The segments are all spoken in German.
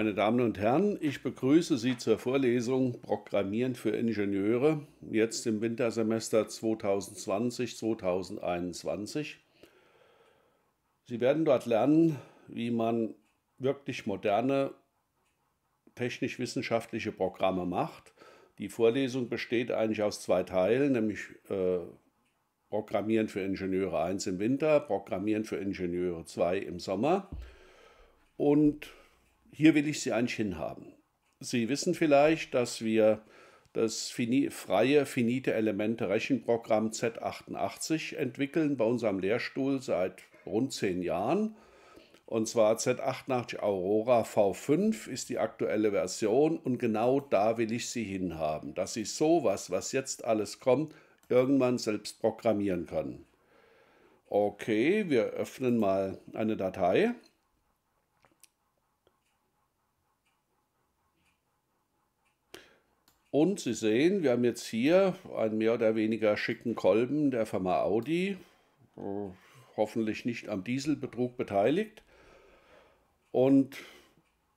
Meine Damen und Herren, ich begrüße Sie zur Vorlesung Programmieren für Ingenieure, jetzt im Wintersemester 2020-2021. Sie werden dort lernen, wie man wirklich moderne technisch-wissenschaftliche Programme macht. Die Vorlesung besteht eigentlich aus zwei Teilen, nämlich äh, Programmieren für Ingenieure 1 im Winter, Programmieren für Ingenieure 2 im Sommer. Und hier will ich Sie eigentlich hinhaben. Sie wissen vielleicht, dass wir das Fini freie finite Elemente Rechenprogramm Z88 entwickeln bei unserem Lehrstuhl seit rund zehn Jahren. Und zwar Z88 Aurora V5 ist die aktuelle Version und genau da will ich Sie hinhaben, dass Sie sowas, was jetzt alles kommt, irgendwann selbst programmieren können. Okay, wir öffnen mal eine Datei. Und Sie sehen, wir haben jetzt hier einen mehr oder weniger schicken Kolben der Firma Audi, äh, hoffentlich nicht am Dieselbetrug beteiligt. Und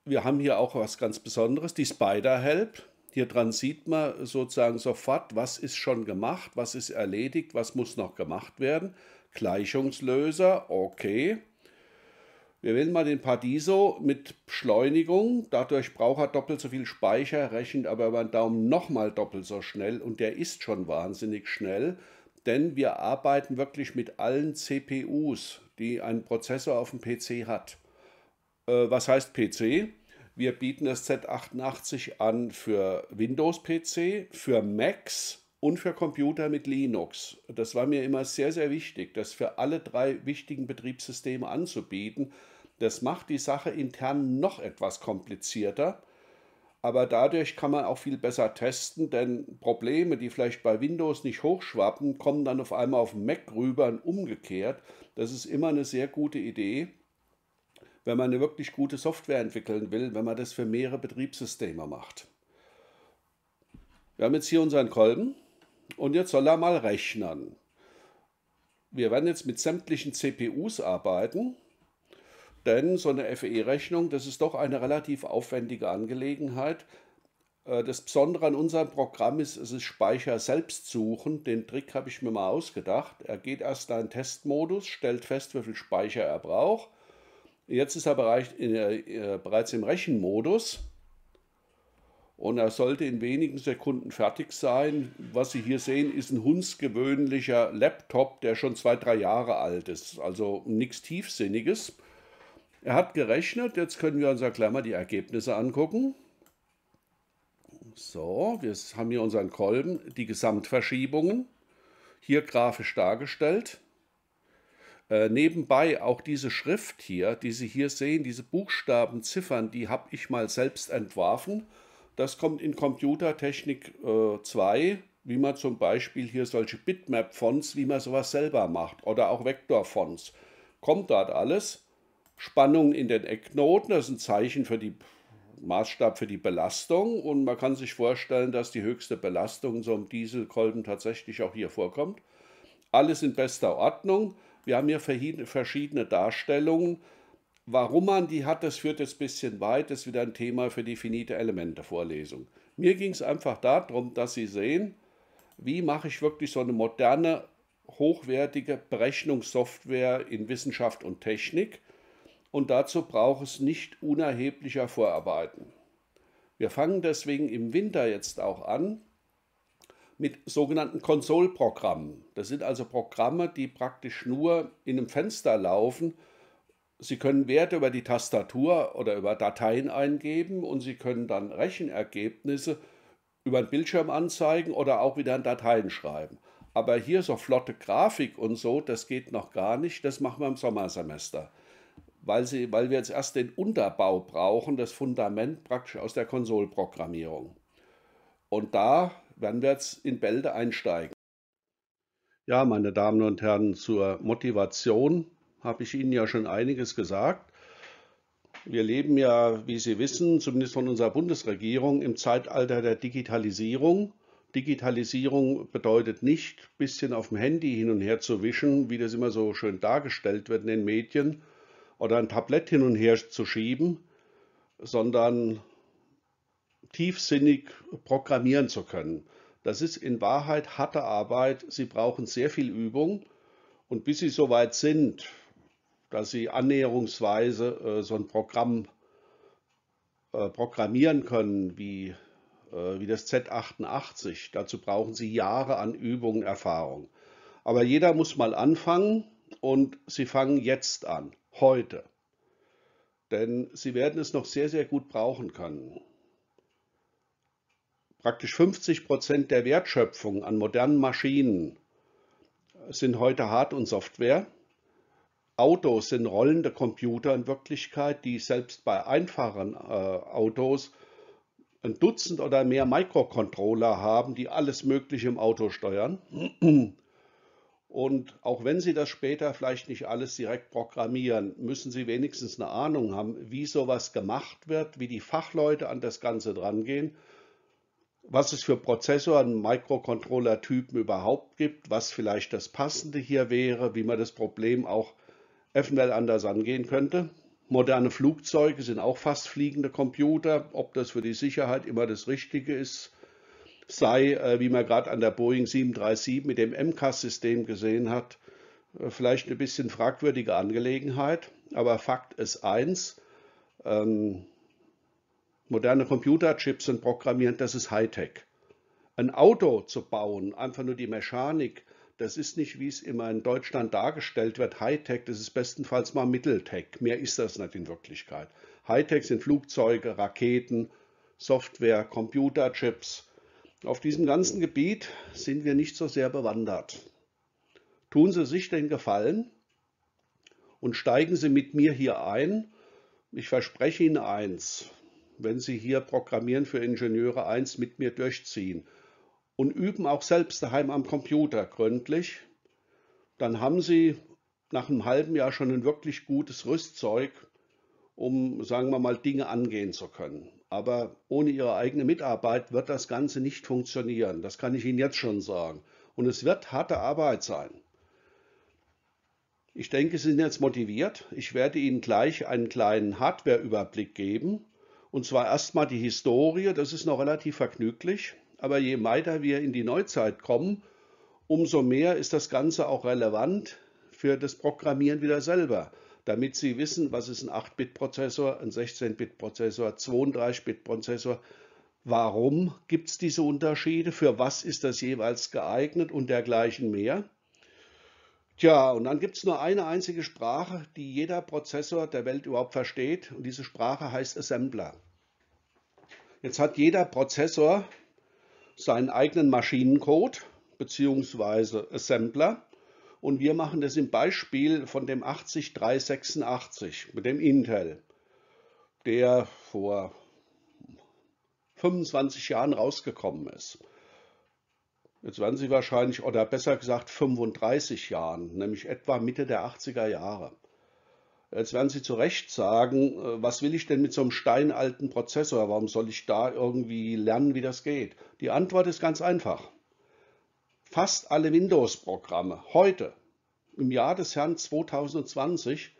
wir haben hier auch was ganz Besonderes, die Spider Help. Hier dran sieht man sozusagen sofort, was ist schon gemacht, was ist erledigt, was muss noch gemacht werden. Gleichungslöser, okay. Wir wählen mal den Paradiso mit Beschleunigung. Dadurch braucht er doppelt so viel Speicher, rechnet aber über den Daumen nochmal doppelt so schnell und der ist schon wahnsinnig schnell, denn wir arbeiten wirklich mit allen CPUs, die ein Prozessor auf dem PC hat. Äh, was heißt PC? Wir bieten das Z88 an für Windows-PC, für Macs, und für Computer mit Linux. Das war mir immer sehr, sehr wichtig, das für alle drei wichtigen Betriebssysteme anzubieten, das macht die Sache intern noch etwas komplizierter, aber dadurch kann man auch viel besser testen, denn Probleme, die vielleicht bei Windows nicht hochschwappen, kommen dann auf einmal auf Mac rüber und umgekehrt. Das ist immer eine sehr gute Idee, wenn man eine wirklich gute Software entwickeln will, wenn man das für mehrere Betriebssysteme macht. Wir haben jetzt hier unseren Kolben und jetzt soll er mal rechnen. Wir werden jetzt mit sämtlichen CPUs arbeiten. Denn so eine FE-Rechnung, das ist doch eine relativ aufwendige Angelegenheit. Äh, das Besondere an unserem Programm ist, es ist Speicher selbst suchen. Den Trick habe ich mir mal ausgedacht. Er geht erst in einen Testmodus, stellt fest, wie viel Speicher er braucht. Jetzt ist er äh, äh, bereits im Rechenmodus und er sollte in wenigen Sekunden fertig sein. Was Sie hier sehen, ist ein hundsgewöhnlicher Laptop, der schon zwei, drei Jahre alt ist. Also nichts Tiefsinniges. Er hat gerechnet, jetzt können wir uns ja gleich mal die Ergebnisse angucken. So, wir haben hier unseren Kolben, die Gesamtverschiebungen, hier grafisch dargestellt. Äh, nebenbei auch diese Schrift hier, die Sie hier sehen, diese Buchstaben, Ziffern, die habe ich mal selbst entworfen. Das kommt in Computertechnik 2, äh, wie man zum Beispiel hier solche Bitmap-Fonts, wie man sowas selber macht oder auch Vektor-Fonts. Kommt dort alles. Spannung in den Ecknoten, das ist ein Zeichen für die Maßstab für die Belastung und man kann sich vorstellen, dass die höchste Belastung so im Dieselkolben tatsächlich auch hier vorkommt. Alles in bester Ordnung. Wir haben hier verschiedene Darstellungen. Warum man die hat, das führt jetzt ein bisschen weit, das ist wieder ein Thema für die finite Elemente Vorlesung. Mir ging es einfach darum, dass Sie sehen, wie mache ich wirklich so eine moderne, hochwertige Berechnungssoftware in Wissenschaft und Technik und dazu braucht es nicht unerheblicher Vorarbeiten. Wir fangen deswegen im Winter jetzt auch an mit sogenannten Konsolprogrammen. Das sind also Programme, die praktisch nur in einem Fenster laufen. Sie können Werte über die Tastatur oder über Dateien eingeben und Sie können dann Rechenergebnisse über den Bildschirm anzeigen oder auch wieder in Dateien schreiben. Aber hier so flotte Grafik und so, das geht noch gar nicht. Das machen wir im Sommersemester weil, sie, weil wir jetzt erst den Unterbau brauchen, das Fundament praktisch aus der Konsolprogrammierung. Und da werden wir jetzt in Bälde einsteigen. Ja, meine Damen und Herren, zur Motivation habe ich Ihnen ja schon einiges gesagt. Wir leben ja, wie Sie wissen, zumindest von unserer Bundesregierung, im Zeitalter der Digitalisierung. Digitalisierung bedeutet nicht, ein bisschen auf dem Handy hin und her zu wischen, wie das immer so schön dargestellt wird in den Medien, oder ein Tablett hin und her zu schieben, sondern tiefsinnig programmieren zu können. Das ist in Wahrheit harte Arbeit. Sie brauchen sehr viel Übung und bis Sie so weit sind, dass Sie annäherungsweise äh, so ein Programm äh, programmieren können wie, äh, wie das Z88, dazu brauchen Sie Jahre an Übung, Erfahrung. Aber jeder muss mal anfangen und Sie fangen jetzt an heute. Denn Sie werden es noch sehr, sehr gut brauchen können. Praktisch 50 Prozent der Wertschöpfung an modernen Maschinen sind heute Hard- und Software. Autos sind rollende Computer in Wirklichkeit, die selbst bei einfachen äh, Autos ein Dutzend oder mehr Mikrocontroller haben, die alles Mögliche im Auto steuern. Und auch wenn Sie das später vielleicht nicht alles direkt programmieren, müssen Sie wenigstens eine Ahnung haben, wie sowas gemacht wird, wie die Fachleute an das Ganze drangehen, was es für Prozessoren, mikrocontroller typen überhaupt gibt, was vielleicht das Passende hier wäre, wie man das Problem auch eventuell anders angehen könnte. Moderne Flugzeuge sind auch fast fliegende Computer. Ob das für die Sicherheit immer das Richtige ist, sei, äh, wie man gerade an der Boeing 737 mit dem MCAS-System gesehen hat, äh, vielleicht ein bisschen fragwürdige Angelegenheit. Aber Fakt ist eins, ähm, moderne Computerchips sind programmiert, das ist Hightech. Ein Auto zu bauen, einfach nur die Mechanik, das ist nicht, wie es immer in Deutschland dargestellt wird, Hightech, das ist bestenfalls mal Mitteltech. Mehr ist das nicht in Wirklichkeit. Hightech sind Flugzeuge, Raketen, Software, Computerchips, auf diesem ganzen Gebiet sind wir nicht so sehr bewandert. Tun Sie sich den Gefallen und steigen Sie mit mir hier ein. Ich verspreche Ihnen eins, wenn Sie hier Programmieren für Ingenieure 1 mit mir durchziehen und üben auch selbst daheim am Computer gründlich, dann haben Sie nach einem halben Jahr schon ein wirklich gutes Rüstzeug, um, sagen wir mal, Dinge angehen zu können. Aber ohne Ihre eigene Mitarbeit wird das Ganze nicht funktionieren. Das kann ich Ihnen jetzt schon sagen. Und es wird harte Arbeit sein. Ich denke, Sie sind jetzt motiviert. Ich werde Ihnen gleich einen kleinen Hardware-Überblick geben. Und zwar erstmal die Historie, das ist noch relativ vergnüglich. Aber je weiter wir in die Neuzeit kommen, umso mehr ist das Ganze auch relevant für das Programmieren wieder selber damit Sie wissen, was ist ein 8-Bit-Prozessor, ein 16-Bit-Prozessor, 32-Bit-Prozessor. Warum gibt es diese Unterschiede? Für was ist das jeweils geeignet und dergleichen mehr? Tja, und dann gibt es nur eine einzige Sprache, die jeder Prozessor der Welt überhaupt versteht. Und diese Sprache heißt Assembler. Jetzt hat jeder Prozessor seinen eigenen Maschinencode bzw. Assembler. Und wir machen das im Beispiel von dem 80386 mit dem Intel, der vor 25 Jahren rausgekommen ist. Jetzt werden Sie wahrscheinlich, oder besser gesagt 35 Jahren, nämlich etwa Mitte der 80er Jahre. Jetzt werden Sie zu Recht sagen, äh, was will ich denn mit so einem steinalten Prozessor? Warum soll ich da irgendwie lernen, wie das geht? Die Antwort ist ganz einfach fast alle Windows-Programme heute im Jahr des Herrn 2020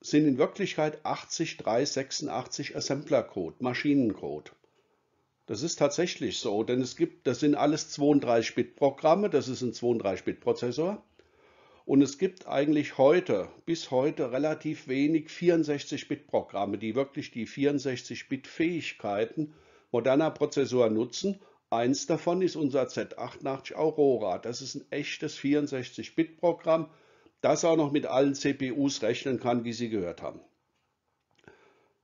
sind in Wirklichkeit 80386 Assembler-Code, Maschinencode. Das ist tatsächlich so, denn es gibt, das sind alles 32-Bit-Programme, das ist ein 32-Bit-Prozessor. Und es gibt eigentlich heute, bis heute relativ wenig 64-Bit-Programme, die wirklich die 64-Bit-Fähigkeiten moderner Prozessoren nutzen Eins davon ist unser Z88 Aurora. Das ist ein echtes 64-Bit-Programm, das auch noch mit allen CPUs rechnen kann, wie Sie gehört haben.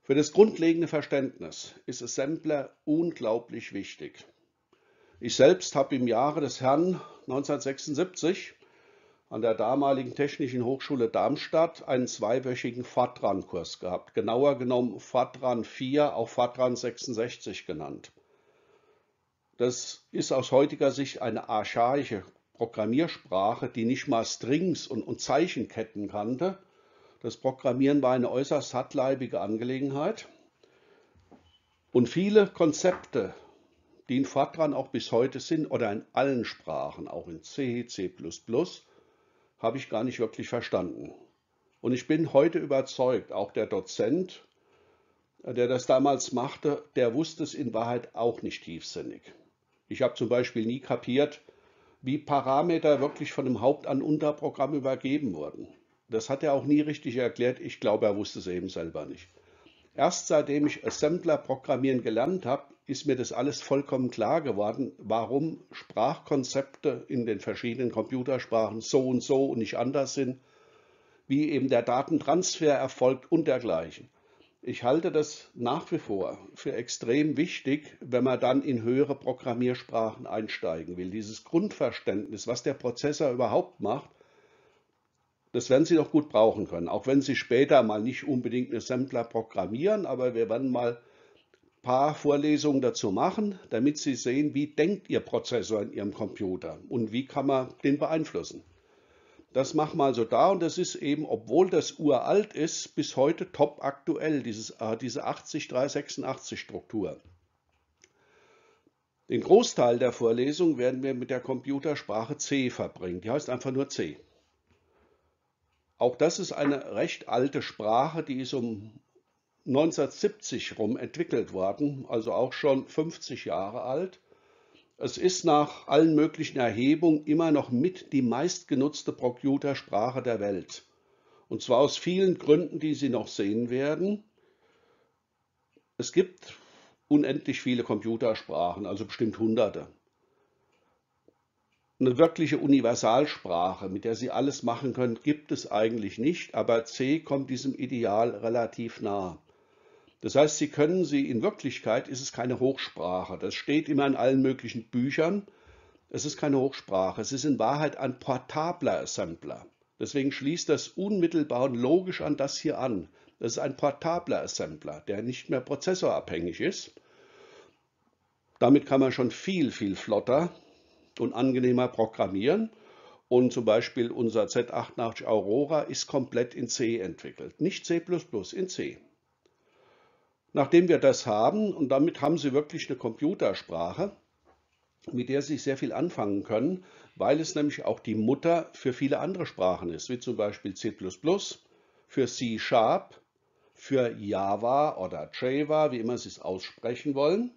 Für das grundlegende Verständnis ist Assembler unglaublich wichtig. Ich selbst habe im Jahre des Herrn 1976 an der damaligen Technischen Hochschule Darmstadt einen zweiwöchigen fatran kurs gehabt, genauer genommen Fatran 4, auch Fatran 66 genannt. Das ist aus heutiger Sicht eine archaische Programmiersprache, die nicht mal Strings und, und Zeichenketten kannte. Das Programmieren war eine äußerst hartleibige Angelegenheit. Und viele Konzepte, die in Fortran auch bis heute sind oder in allen Sprachen, auch in C, C++, habe ich gar nicht wirklich verstanden. Und ich bin heute überzeugt, auch der Dozent, der das damals machte, der wusste es in Wahrheit auch nicht tiefsinnig. Ich habe zum Beispiel nie kapiert, wie Parameter wirklich von dem Haupt- an Unterprogramm übergeben wurden. Das hat er auch nie richtig erklärt. Ich glaube, er wusste es eben selber nicht. Erst seitdem ich Assembler programmieren gelernt habe, ist mir das alles vollkommen klar geworden, warum Sprachkonzepte in den verschiedenen Computersprachen so und so und nicht anders sind, wie eben der Datentransfer erfolgt und dergleichen. Ich halte das nach wie vor für extrem wichtig, wenn man dann in höhere Programmiersprachen einsteigen will. Dieses Grundverständnis, was der Prozessor überhaupt macht, das werden Sie doch gut brauchen können. Auch wenn Sie später mal nicht unbedingt eine Sampler programmieren, aber wir werden mal ein paar Vorlesungen dazu machen, damit Sie sehen, wie denkt Ihr Prozessor in Ihrem Computer und wie kann man den beeinflussen das mach mal so da und das ist eben, obwohl das uralt ist, bis heute top aktuell, dieses, äh, diese 80386 Struktur. Den Großteil der Vorlesung werden wir mit der Computersprache C verbringen. Die heißt einfach nur C. Auch das ist eine recht alte Sprache, die ist um 1970 rum entwickelt worden, also auch schon 50 Jahre alt. Es ist nach allen möglichen Erhebungen immer noch mit die meistgenutzte Computersprache der Welt. Und zwar aus vielen Gründen, die Sie noch sehen werden. Es gibt unendlich viele Computersprachen, also bestimmt hunderte. Eine wirkliche Universalsprache, mit der Sie alles machen können, gibt es eigentlich nicht, aber C kommt diesem Ideal relativ nahe. Das heißt, Sie können sie, in Wirklichkeit ist es keine Hochsprache. Das steht immer in allen möglichen Büchern. Es ist keine Hochsprache. Es ist in Wahrheit ein portabler Assembler. Deswegen schließt das unmittelbar und logisch an das hier an. Das ist ein portabler Assembler, der nicht mehr prozessorabhängig ist. Damit kann man schon viel, viel flotter und angenehmer programmieren. Und zum Beispiel unser Z88 Aurora ist komplett in C entwickelt. Nicht C++, in C. Nachdem wir das haben, und damit haben Sie wirklich eine Computersprache, mit der Sie sehr viel anfangen können, weil es nämlich auch die Mutter für viele andere Sprachen ist, wie zum Beispiel C++, für C Sharp, für Java oder Java, wie immer Sie es aussprechen wollen.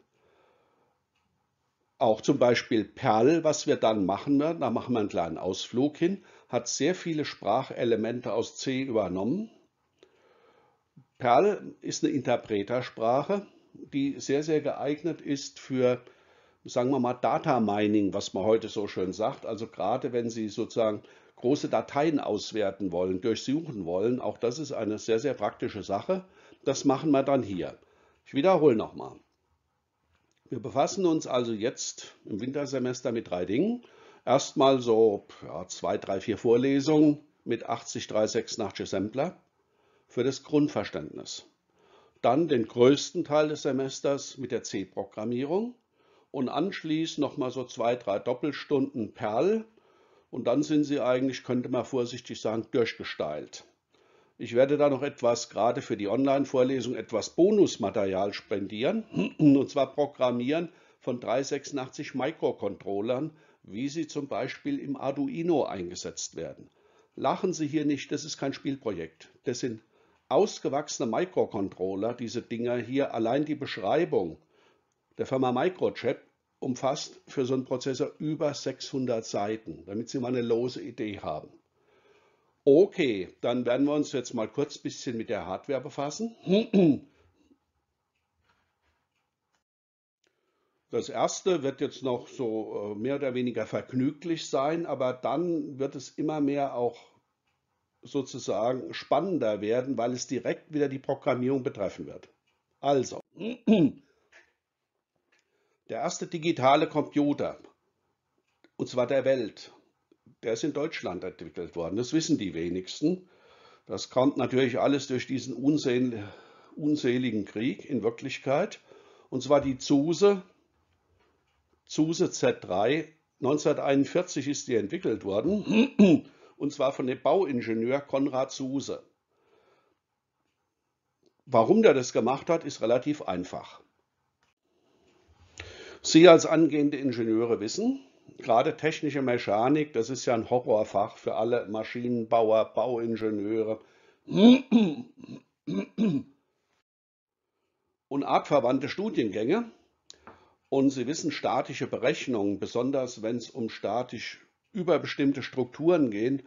Auch zum Beispiel Perl, was wir dann machen, da machen wir einen kleinen Ausflug hin, hat sehr viele Sprachelemente aus C übernommen Perl ist eine Interpretersprache, die sehr, sehr geeignet ist für, sagen wir mal, Data Mining, was man heute so schön sagt. Also gerade wenn Sie sozusagen große Dateien auswerten wollen, durchsuchen wollen, auch das ist eine sehr, sehr praktische Sache. Das machen wir dann hier. Ich wiederhole nochmal. Wir befassen uns also jetzt im Wintersemester mit drei Dingen. Erstmal so ja, zwei, drei, vier Vorlesungen mit 80, nach Sampler für das Grundverständnis. Dann den größten Teil des Semesters mit der C-Programmierung und anschließend nochmal so zwei, drei Doppelstunden Perl. Und dann sind Sie eigentlich, könnte man vorsichtig sagen, durchgesteilt. Ich werde da noch etwas, gerade für die Online-Vorlesung, etwas Bonusmaterial spendieren, und zwar Programmieren von 386 Mikrocontrollern, wie sie zum Beispiel im Arduino eingesetzt werden. Lachen Sie hier nicht, das ist kein Spielprojekt. Das sind ausgewachsene Microcontroller, diese Dinger hier, allein die Beschreibung der Firma Microchip umfasst für so einen Prozessor über 600 Seiten, damit Sie mal eine lose Idee haben. Okay, dann werden wir uns jetzt mal kurz ein bisschen mit der Hardware befassen. Das erste wird jetzt noch so äh, mehr oder weniger vergnüglich sein, aber dann wird es immer mehr auch sozusagen spannender werden, weil es direkt wieder die Programmierung betreffen wird. Also, der erste digitale Computer, und zwar der Welt, der ist in Deutschland entwickelt worden. Das wissen die wenigsten. Das kommt natürlich alles durch diesen unsel unseligen Krieg in Wirklichkeit. Und zwar die Zuse, Zuse Z3, 1941 ist die entwickelt worden und zwar von dem Bauingenieur Konrad Suse. Warum der das gemacht hat, ist relativ einfach. Sie als angehende Ingenieure wissen, gerade technische Mechanik, das ist ja ein Horrorfach für alle Maschinenbauer, Bauingenieure und artverwandte Studiengänge. Und Sie wissen, statische Berechnungen, besonders wenn es um statisch über bestimmte Strukturen gehen.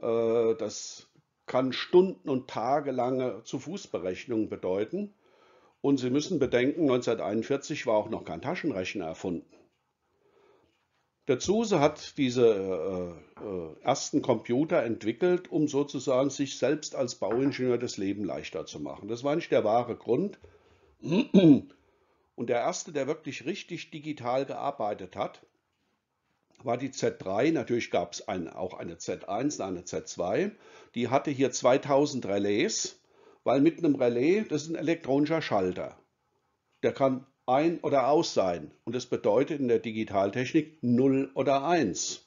Äh, das kann Stunden- und tagelange zu Fußberechnungen bedeuten. Und Sie müssen bedenken, 1941 war auch noch kein Taschenrechner erfunden. Der Zuse hat diese äh, äh, ersten Computer entwickelt, um sozusagen sich selbst als Bauingenieur das Leben leichter zu machen. Das war nicht der wahre Grund. Und der erste, der wirklich richtig digital gearbeitet hat, war die Z3, natürlich gab es ein, auch eine Z1 und eine Z2, die hatte hier 2000 Relais, weil mit einem Relais, das ist ein elektronischer Schalter, der kann ein oder aus sein und das bedeutet in der Digitaltechnik 0 oder 1.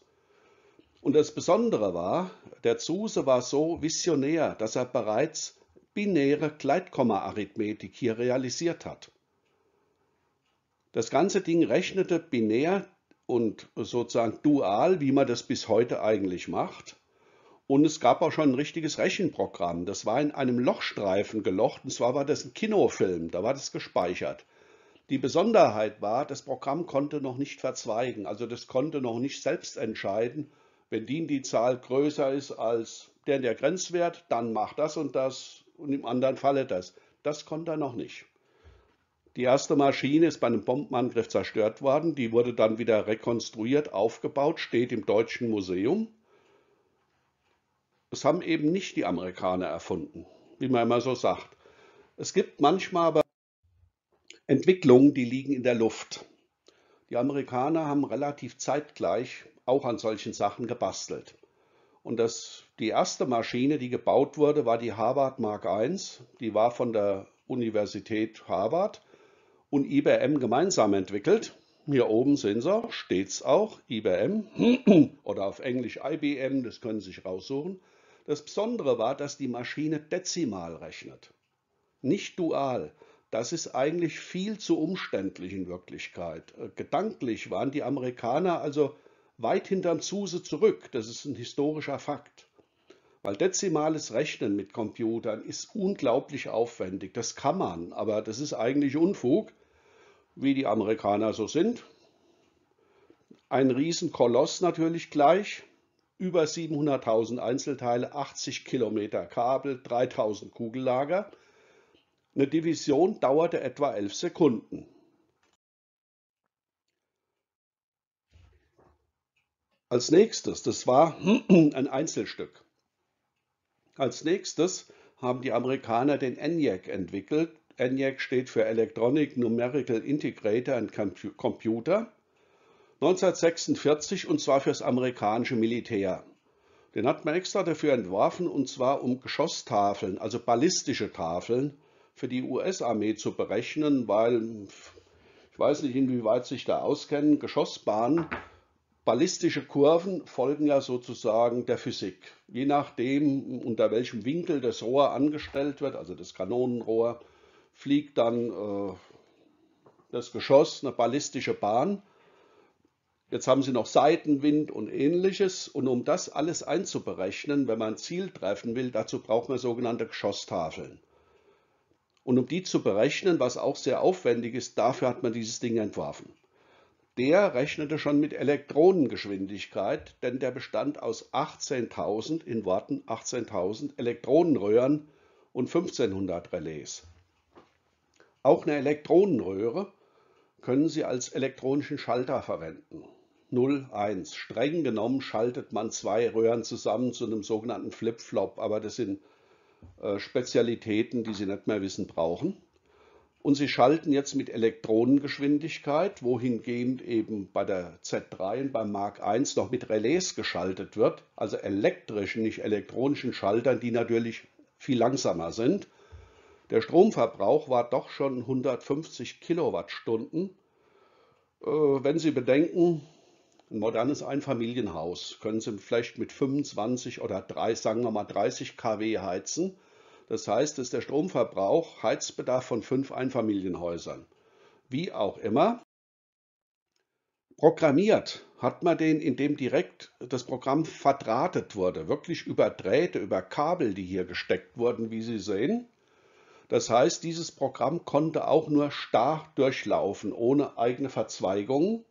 Und das Besondere war, der Zuse war so visionär, dass er bereits binäre Gleitkomma-Arithmetik hier realisiert hat. Das ganze Ding rechnete binär und sozusagen dual, wie man das bis heute eigentlich macht. Und es gab auch schon ein richtiges Rechenprogramm. Das war in einem Lochstreifen gelocht. Und zwar war das ein Kinofilm. Da war das gespeichert. Die Besonderheit war, das Programm konnte noch nicht verzweigen. Also das konnte noch nicht selbst entscheiden, wenn die, die Zahl größer ist als der, der Grenzwert, dann macht das und das und im anderen Falle das. Das konnte er noch nicht. Die erste Maschine ist bei einem Bombenangriff zerstört worden. Die wurde dann wieder rekonstruiert, aufgebaut, steht im Deutschen Museum. Das haben eben nicht die Amerikaner erfunden, wie man immer so sagt. Es gibt manchmal aber Entwicklungen, die liegen in der Luft. Die Amerikaner haben relativ zeitgleich auch an solchen Sachen gebastelt. Und das, die erste Maschine, die gebaut wurde, war die Harvard Mark I. Die war von der Universität Harvard und IBM gemeinsam entwickelt. Hier oben sehen Sie, steht es auch, IBM oder auf Englisch IBM, das können Sie sich raussuchen. Das Besondere war, dass die Maschine dezimal rechnet, nicht dual. Das ist eigentlich viel zu umständlich in Wirklichkeit. Äh, gedanklich waren die Amerikaner also weit hinterm Zuse zurück. Das ist ein historischer Fakt. Weil dezimales Rechnen mit Computern ist unglaublich aufwendig. Das kann man, aber das ist eigentlich Unfug wie die Amerikaner so sind. Ein Riesenkoloss natürlich gleich, über 700.000 Einzelteile, 80 Kilometer Kabel, 3000 Kugellager. Eine Division dauerte etwa 11 Sekunden. Als nächstes, das war ein Einzelstück. Als nächstes haben die Amerikaner den ENIAC entwickelt, ENIAC steht für Electronic Numerical Integrator and Computer, 1946 und zwar für das amerikanische Militär. Den hat man extra dafür entworfen und zwar um Geschosstafeln, also ballistische Tafeln für die US-Armee zu berechnen, weil ich weiß nicht, inwieweit sich da auskennen, Geschossbahnen, ballistische Kurven folgen ja sozusagen der Physik. Je nachdem, unter welchem Winkel das Rohr angestellt wird, also das Kanonenrohr, fliegt dann äh, das Geschoss eine ballistische Bahn. Jetzt haben Sie noch Seitenwind und ähnliches. Und um das alles einzuberechnen, wenn man ein Ziel treffen will, dazu braucht man sogenannte Geschosstafeln. Und um die zu berechnen, was auch sehr aufwendig ist, dafür hat man dieses Ding entworfen. Der rechnete schon mit Elektronengeschwindigkeit, denn der bestand aus 18.000, in Worten 18.000 Elektronenröhren und 1500 Relais. Auch eine Elektronenröhre können Sie als elektronischen Schalter verwenden. 0, 1. Streng genommen schaltet man zwei Röhren zusammen zu einem sogenannten Flip-Flop, aber das sind äh, Spezialitäten, die Sie nicht mehr wissen brauchen. Und Sie schalten jetzt mit Elektronengeschwindigkeit, wohingehend eben bei der Z3 und beim Mark I noch mit Relais geschaltet wird, also elektrischen, nicht elektronischen Schaltern, die natürlich viel langsamer sind. Der Stromverbrauch war doch schon 150 Kilowattstunden. Äh, wenn Sie bedenken, ein modernes Einfamilienhaus können Sie vielleicht mit 25 oder 30, sagen wir mal 30 kW heizen. Das heißt, es ist der Stromverbrauch Heizbedarf von fünf Einfamilienhäusern. Wie auch immer. Programmiert hat man den, indem direkt das Programm verdrahtet wurde, wirklich über Drähte, über Kabel, die hier gesteckt wurden, wie Sie sehen. Das heißt, dieses Programm konnte auch nur starr durchlaufen, ohne eigene Verzweigung.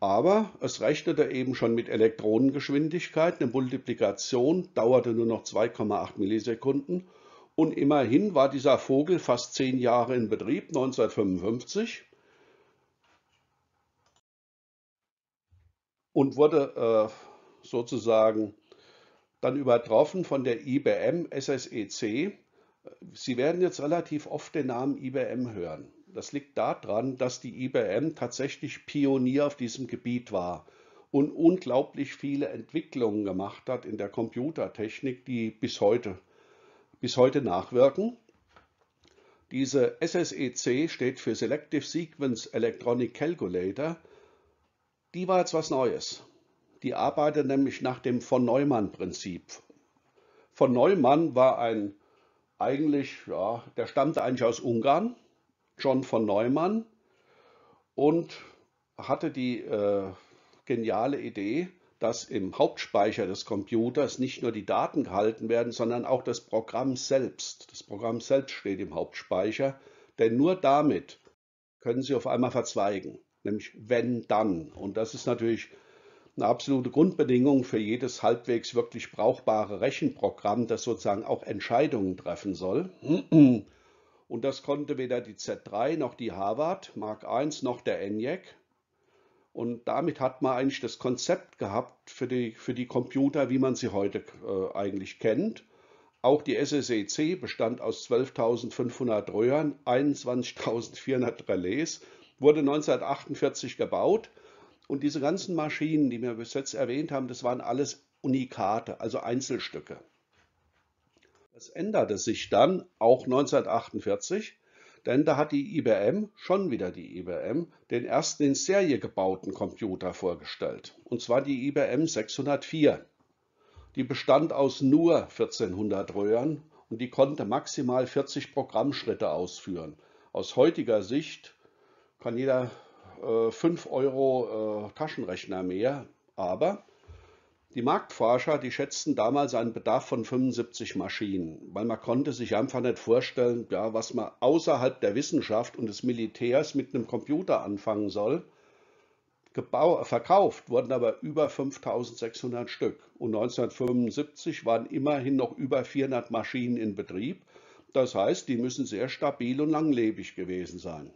Aber es rechnete eben schon mit Elektronengeschwindigkeit, eine Multiplikation dauerte nur noch 2,8 Millisekunden und immerhin war dieser Vogel fast zehn Jahre in Betrieb, 1955. Und wurde äh, sozusagen dann übertroffen von der IBM SSEC, Sie werden jetzt relativ oft den Namen IBM hören. Das liegt daran, dass die IBM tatsächlich Pionier auf diesem Gebiet war und unglaublich viele Entwicklungen gemacht hat in der Computertechnik, die bis heute, bis heute nachwirken. Diese SSEC steht für Selective Sequence Electronic Calculator. Die war jetzt was Neues. Die arbeitet nämlich nach dem von Neumann-Prinzip. Von Neumann war ein eigentlich, ja, der stammte eigentlich aus Ungarn, John von Neumann, und hatte die äh, geniale Idee, dass im Hauptspeicher des Computers nicht nur die Daten gehalten werden, sondern auch das Programm selbst. Das Programm selbst steht im Hauptspeicher, denn nur damit können Sie auf einmal verzweigen, nämlich wenn dann. Und das ist natürlich eine absolute Grundbedingung für jedes halbwegs wirklich brauchbare Rechenprogramm, das sozusagen auch Entscheidungen treffen soll. Und das konnte weder die Z3 noch die Harvard Mark I noch der ENIAC. Und damit hat man eigentlich das Konzept gehabt für die, für die Computer, wie man sie heute äh, eigentlich kennt. Auch die SSEC bestand aus 12.500 Röhren, 21.400 Relais, wurde 1948 gebaut und diese ganzen Maschinen, die wir bis jetzt erwähnt haben, das waren alles Unikate, also Einzelstücke. Das änderte sich dann auch 1948, denn da hat die IBM, schon wieder die IBM, den ersten in Serie gebauten Computer vorgestellt, und zwar die IBM 604. Die bestand aus nur 1400 Röhren und die konnte maximal 40 Programmschritte ausführen. Aus heutiger Sicht kann jeder äh, 5 Euro äh, Taschenrechner mehr, aber die Marktforscher, die schätzten damals einen Bedarf von 75 Maschinen, weil man konnte sich einfach nicht vorstellen, ja, was man außerhalb der Wissenschaft und des Militärs mit einem Computer anfangen soll. Gebau verkauft wurden aber über 5600 Stück und 1975 waren immerhin noch über 400 Maschinen in Betrieb. Das heißt, die müssen sehr stabil und langlebig gewesen sein.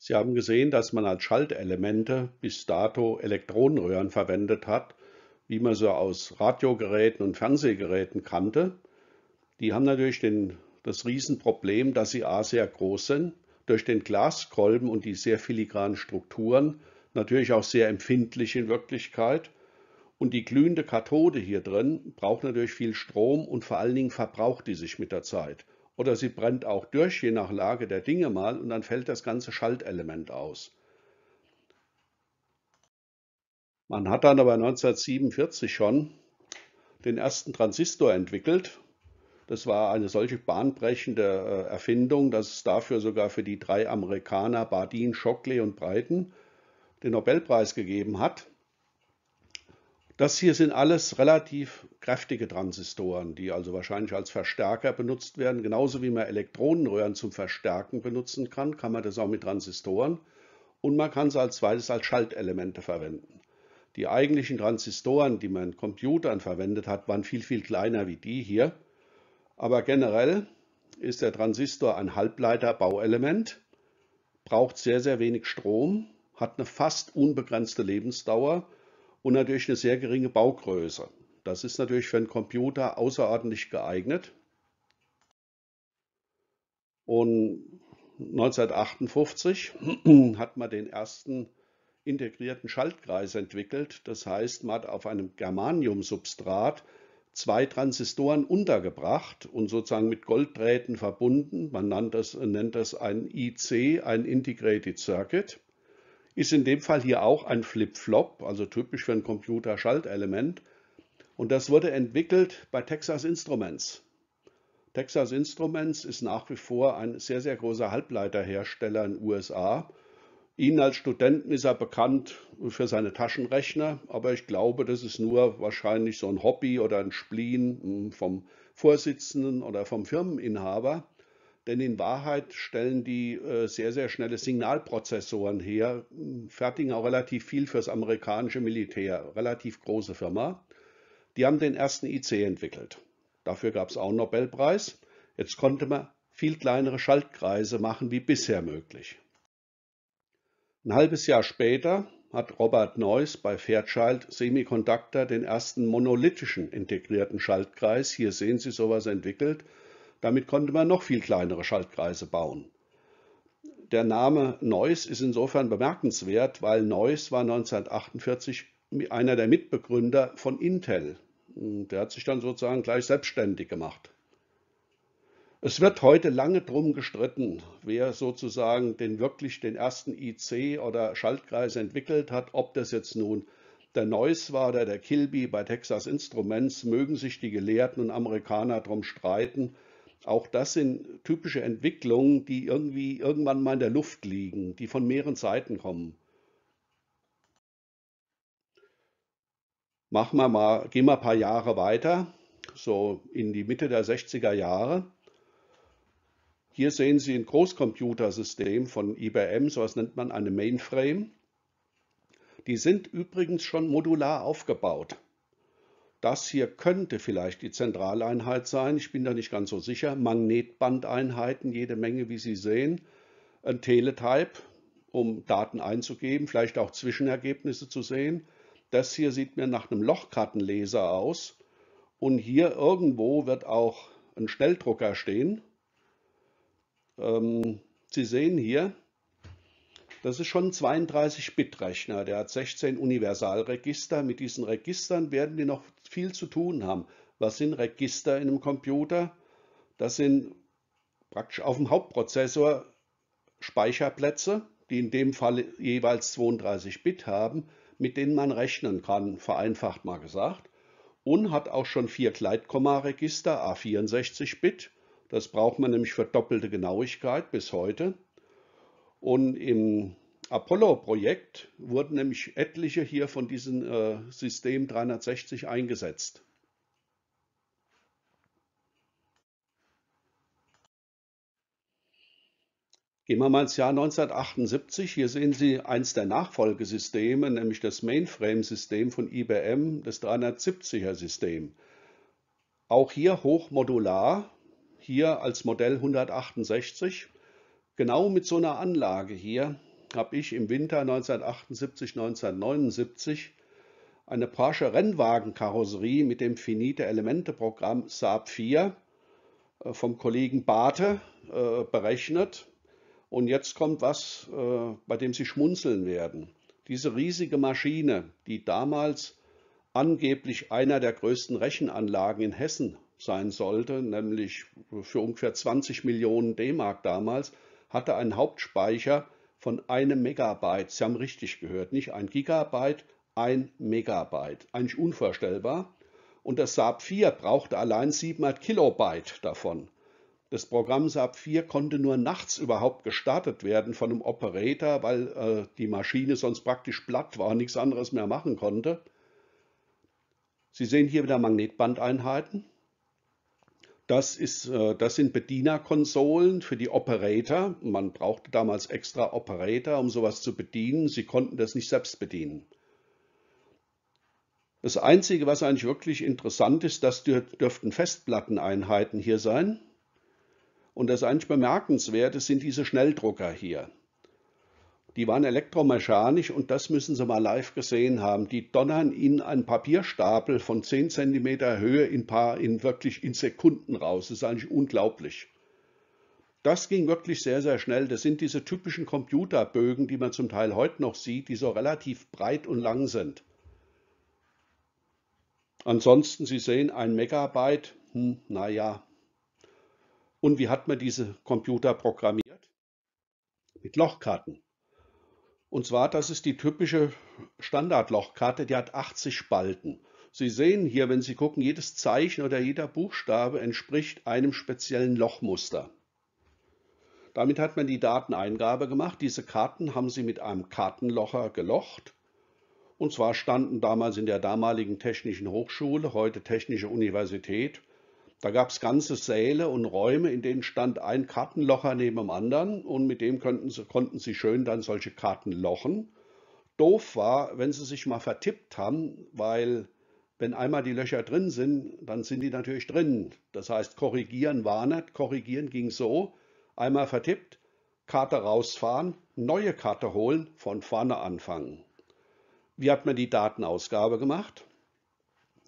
Sie haben gesehen, dass man als Schaltelemente bis dato Elektronenröhren verwendet hat, wie man sie aus Radiogeräten und Fernsehgeräten kannte. Die haben natürlich den, das Riesenproblem, dass sie a sehr groß sind, durch den Glaskolben und die sehr filigranen Strukturen natürlich auch sehr empfindlich in Wirklichkeit. Und die glühende Kathode hier drin braucht natürlich viel Strom und vor allen Dingen verbraucht die sich mit der Zeit. Oder sie brennt auch durch, je nach Lage der Dinge mal, und dann fällt das ganze Schaltelement aus. Man hat dann aber 1947 schon den ersten Transistor entwickelt. Das war eine solche bahnbrechende äh, Erfindung, dass es dafür sogar für die drei Amerikaner Bardeen, Shockley und Breiten den Nobelpreis gegeben hat. Das hier sind alles relativ kräftige Transistoren, die also wahrscheinlich als Verstärker benutzt werden. Genauso wie man Elektronenröhren zum Verstärken benutzen kann, kann man das auch mit Transistoren. Und man kann sie als zweites als Schaltelemente verwenden. Die eigentlichen Transistoren, die man in Computern verwendet hat, waren viel, viel kleiner wie die hier. Aber generell ist der Transistor ein Halbleiter-Bauelement, braucht sehr, sehr wenig Strom, hat eine fast unbegrenzte Lebensdauer und natürlich eine sehr geringe Baugröße. Das ist natürlich für einen Computer außerordentlich geeignet. Und 1958 hat man den ersten integrierten Schaltkreis entwickelt. Das heißt, man hat auf einem Germanium-Substrat zwei Transistoren untergebracht und sozusagen mit Golddrähten verbunden. Man nennt das, nennt das ein IC, ein Integrated Circuit. Ist in dem Fall hier auch ein Flip-Flop, also typisch für ein Computer-Schaltelement. Und das wurde entwickelt bei Texas Instruments. Texas Instruments ist nach wie vor ein sehr, sehr großer Halbleiterhersteller in den USA. Ihnen als Studenten ist er bekannt für seine Taschenrechner, aber ich glaube, das ist nur wahrscheinlich so ein Hobby oder ein Spleen hm, vom Vorsitzenden oder vom Firmeninhaber. Denn in Wahrheit stellen die äh, sehr, sehr schnelle Signalprozessoren her, fertigen auch relativ viel fürs amerikanische Militär, relativ große Firma. Die haben den ersten IC entwickelt. Dafür gab es auch einen Nobelpreis. Jetzt konnte man viel kleinere Schaltkreise machen wie bisher möglich. Ein halbes Jahr später hat Robert Neuss bei Fairchild Semiconductor den ersten monolithischen integrierten Schaltkreis, hier sehen Sie sowas entwickelt, damit konnte man noch viel kleinere Schaltkreise bauen. Der Name Neuss ist insofern bemerkenswert, weil Neuss war 1948 einer der Mitbegründer von Intel. Der hat sich dann sozusagen gleich selbstständig gemacht. Es wird heute lange drum gestritten, wer sozusagen den wirklich den ersten IC oder Schaltkreis entwickelt hat, ob das jetzt nun der Neuss war oder der Kilby bei Texas Instruments, mögen sich die Gelehrten und Amerikaner drum streiten. Auch das sind typische Entwicklungen, die irgendwie irgendwann mal in der Luft liegen, die von mehreren Seiten kommen. Machen wir mal, gehen wir ein paar Jahre weiter, so in die Mitte der 60er Jahre. Hier sehen Sie ein Großcomputersystem von IBM, so etwas nennt man eine Mainframe. Die sind übrigens schon modular aufgebaut. Das hier könnte vielleicht die Zentraleinheit sein, ich bin da nicht ganz so sicher. Magnetbandeinheiten, jede Menge, wie Sie sehen. Ein Teletype, um Daten einzugeben, vielleicht auch Zwischenergebnisse zu sehen. Das hier sieht mir nach einem Lochkartenleser aus. Und hier irgendwo wird auch ein Schnelldrucker stehen. Ähm, Sie sehen hier, das ist schon ein 32-Bit-Rechner. Der hat 16 Universalregister. Mit diesen Registern werden wir noch viel zu tun haben. Was sind Register in einem Computer? Das sind praktisch auf dem Hauptprozessor Speicherplätze, die in dem Fall jeweils 32 Bit haben, mit denen man rechnen kann, vereinfacht mal gesagt. Und hat auch schon vier Gleitkomma-Register, A64 Bit. Das braucht man nämlich für doppelte Genauigkeit bis heute. Und im Apollo-Projekt wurden nämlich etliche hier von diesem äh, System 360 eingesetzt. Gehen wir mal ins Jahr 1978. Hier sehen Sie eins der Nachfolgesysteme, nämlich das Mainframe-System von IBM, das 370er-System. Auch hier hochmodular, hier als Modell 168. Genau mit so einer Anlage hier habe ich im Winter 1978, 1979 eine Porsche Rennwagenkarosserie mit dem Finite Elemente Programm Saab 4 äh, vom Kollegen Barthe äh, berechnet. Und jetzt kommt was, äh, bei dem Sie schmunzeln werden. Diese riesige Maschine, die damals angeblich einer der größten Rechenanlagen in Hessen sein sollte, nämlich für ungefähr 20 Millionen D-Mark damals, hatte einen Hauptspeicher von einem Megabyte. Sie haben richtig gehört, nicht ein Gigabyte, ein Megabyte. Eigentlich unvorstellbar. Und das Saab 4 brauchte allein 700 Kilobyte davon. Das Programm Saab 4 konnte nur nachts überhaupt gestartet werden von einem Operator, weil äh, die Maschine sonst praktisch platt war und nichts anderes mehr machen konnte. Sie sehen hier wieder Magnetbandeinheiten. Das, ist, äh, das sind Bedienerkonsolen für die Operator. Man brauchte damals extra Operator, um sowas zu bedienen. Sie konnten das nicht selbst bedienen. Das Einzige, was eigentlich wirklich interessant ist, das dürften Festplatteneinheiten hier sein. Und das eigentlich bemerkenswerte sind diese Schnelldrucker hier die waren elektromechanisch und das müssen Sie mal live gesehen haben. Die donnern Ihnen einen Papierstapel von 10 cm Höhe in, paar, in wirklich in Sekunden raus. Das ist eigentlich unglaublich. Das ging wirklich sehr, sehr schnell. Das sind diese typischen Computerbögen, die man zum Teil heute noch sieht, die so relativ breit und lang sind. Ansonsten, Sie sehen, ein Megabyte, hm, naja. Und wie hat man diese Computer programmiert? Mit Lochkarten. Und zwar, das ist die typische Standardlochkarte, die hat 80 Spalten. Sie sehen hier, wenn Sie gucken, jedes Zeichen oder jeder Buchstabe entspricht einem speziellen Lochmuster. Damit hat man die Dateneingabe gemacht. Diese Karten haben Sie mit einem Kartenlocher gelocht. Und zwar standen damals in der damaligen Technischen Hochschule, heute Technische Universität, da gab es ganze Säle und Räume, in denen stand ein Kartenlocher neben dem anderen und mit dem sie, konnten sie schön dann solche Karten lochen. Doof war, wenn sie sich mal vertippt haben, weil wenn einmal die Löcher drin sind, dann sind die natürlich drin. Das heißt, korrigieren war nicht. Korrigieren ging so, einmal vertippt, Karte rausfahren, neue Karte holen, von vorne anfangen. Wie hat man die Datenausgabe gemacht?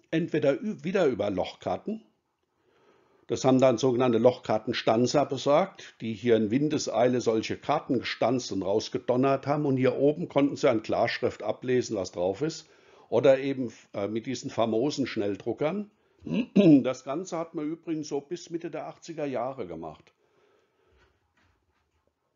Entweder wieder über Lochkarten, das haben dann sogenannte Lochkartenstanzer besorgt, die hier in Windeseile solche Karten gestanzt und rausgedonnert haben. Und hier oben konnten sie an Klarschrift ablesen, was drauf ist. Oder eben äh, mit diesen famosen Schnelldruckern. Das Ganze hat man übrigens so bis Mitte der 80er Jahre gemacht.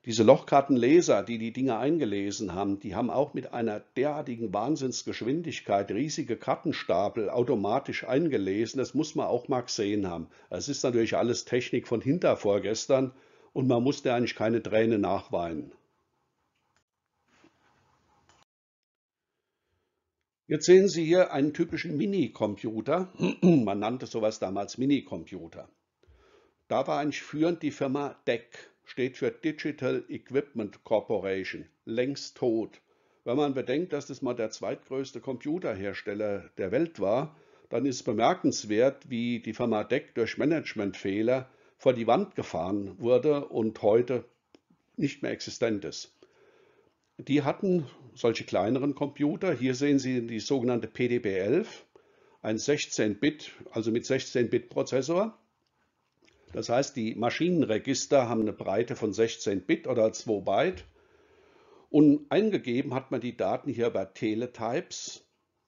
Diese Lochkartenleser, die die Dinge eingelesen haben, die haben auch mit einer derartigen Wahnsinnsgeschwindigkeit riesige Kartenstapel automatisch eingelesen. Das muss man auch mal gesehen haben. Es ist natürlich alles Technik von hinter vorgestern und man musste eigentlich keine Träne nachweinen. Jetzt sehen Sie hier einen typischen Minicomputer. Man nannte sowas damals Minicomputer. Da war eigentlich führend die Firma DEC steht für Digital Equipment Corporation, längst tot. Wenn man bedenkt, dass das mal der zweitgrößte Computerhersteller der Welt war, dann ist bemerkenswert, wie die Firma DEC durch Managementfehler vor die Wand gefahren wurde und heute nicht mehr existent ist. Die hatten solche kleineren Computer. Hier sehen Sie die sogenannte PDB-11, ein 16-Bit, also mit 16-Bit-Prozessor das heißt, die Maschinenregister haben eine Breite von 16 Bit oder 2 Byte. Und eingegeben hat man die Daten hier bei Teletypes,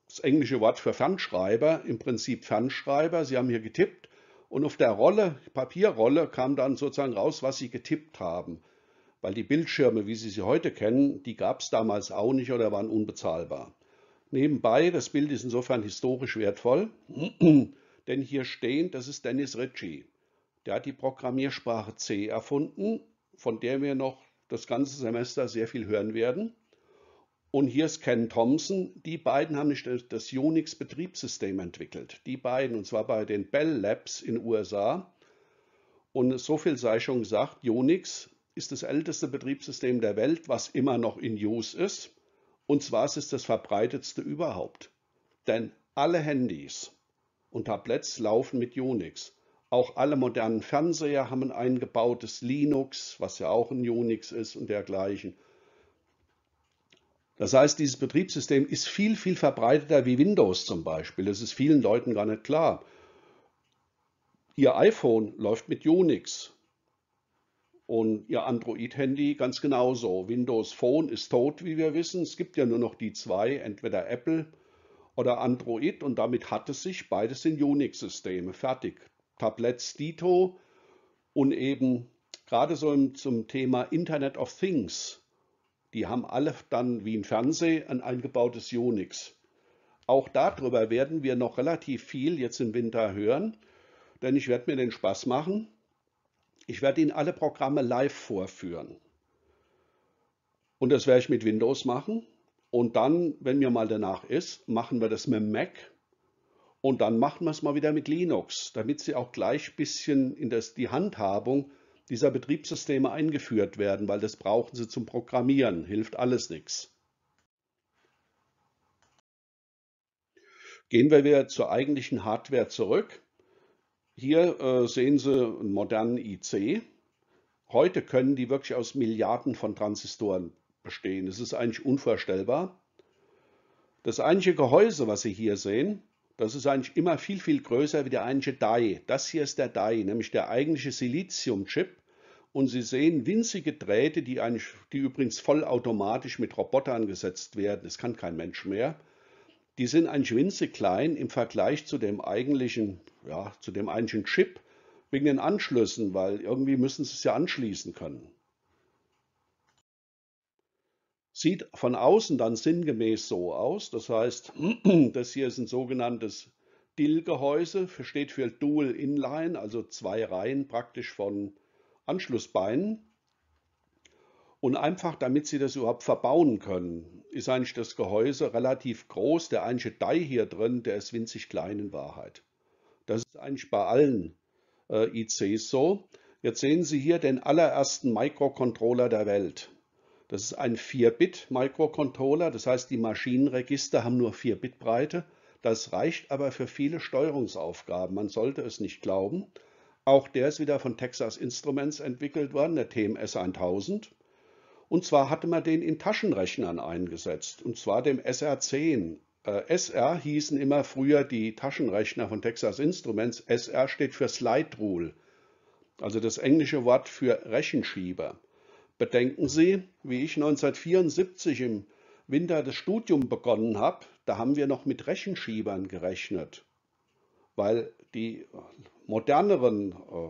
das englische Wort für Fernschreiber, im Prinzip Fernschreiber. Sie haben hier getippt und auf der Rolle, Papierrolle, kam dann sozusagen raus, was Sie getippt haben. Weil die Bildschirme, wie Sie sie heute kennen, die gab es damals auch nicht oder waren unbezahlbar. Nebenbei, das Bild ist insofern historisch wertvoll, denn hier stehen, das ist Dennis Ritchie. Der hat die Programmiersprache C erfunden, von der wir noch das ganze Semester sehr viel hören werden. Und hier ist Ken Thompson. Die beiden haben das Unix-Betriebssystem entwickelt. Die beiden, und zwar bei den Bell Labs in den USA. Und so viel sei schon gesagt, Unix ist das älteste Betriebssystem der Welt, was immer noch in Use ist. Und zwar ist es das verbreitetste überhaupt. Denn alle Handys und Tablets laufen mit Unix. Auch alle modernen Fernseher haben ein eingebautes Linux, was ja auch ein Unix ist und dergleichen. Das heißt, dieses Betriebssystem ist viel, viel verbreiteter wie Windows zum Beispiel. Das ist vielen Leuten gar nicht klar. Ihr iPhone läuft mit Unix und Ihr Android-Handy ganz genauso. Windows Phone ist tot, wie wir wissen. Es gibt ja nur noch die zwei, entweder Apple oder Android und damit hat es sich, beides sind Unix-Systeme, fertig. Tabletts Dito und eben gerade so zum Thema Internet of Things. Die haben alle dann wie ein Fernseher ein eingebautes Unix. Auch darüber werden wir noch relativ viel jetzt im Winter hören, denn ich werde mir den Spaß machen. Ich werde Ihnen alle Programme live vorführen. Und das werde ich mit Windows machen. Und dann, wenn mir mal danach ist, machen wir das mit Mac und dann machen wir es mal wieder mit Linux, damit sie auch gleich ein bisschen in das, die Handhabung dieser Betriebssysteme eingeführt werden, weil das brauchen sie zum Programmieren, hilft alles nichts. Gehen wir wieder zur eigentlichen Hardware zurück. Hier äh, sehen Sie einen modernen IC. Heute können die wirklich aus Milliarden von Transistoren bestehen. Das ist eigentlich unvorstellbar. Das eigentliche Gehäuse, was Sie hier sehen, das ist eigentlich immer viel, viel größer wie der eigentliche DAI. Das hier ist der DAI, nämlich der eigentliche Silizium-Chip. Und Sie sehen winzige Drähte, die, eigentlich, die übrigens vollautomatisch mit Robotern gesetzt werden. Das kann kein Mensch mehr. Die sind eigentlich winzig klein im Vergleich zu dem eigentlichen, ja, zu dem eigentlichen Chip wegen den Anschlüssen, weil irgendwie müssen Sie es ja anschließen können. Sieht von außen dann sinngemäß so aus. Das heißt, das hier ist ein sogenanntes DIL-Gehäuse, steht für Dual Inline, also zwei Reihen praktisch von Anschlussbeinen. Und einfach, damit Sie das überhaupt verbauen können, ist eigentlich das Gehäuse relativ groß. Der eigentliche Dai hier drin, der ist winzig klein in Wahrheit. Das ist eigentlich bei allen äh, ICs so. Jetzt sehen Sie hier den allerersten Microcontroller der Welt. Das ist ein 4-Bit-Microcontroller, das heißt, die Maschinenregister haben nur 4 Bit Breite. Das reicht aber für viele Steuerungsaufgaben. Man sollte es nicht glauben. Auch der ist wieder von Texas Instruments entwickelt worden, der TMS 1000. Und zwar hatte man den in Taschenrechnern eingesetzt, und zwar dem SR10. Äh, SR hießen immer früher die Taschenrechner von Texas Instruments. SR steht für Slide Rule, also das englische Wort für Rechenschieber. Bedenken Sie, wie ich 1974 im Winter das Studium begonnen habe, da haben wir noch mit Rechenschiebern gerechnet, weil die äh, moderneren äh,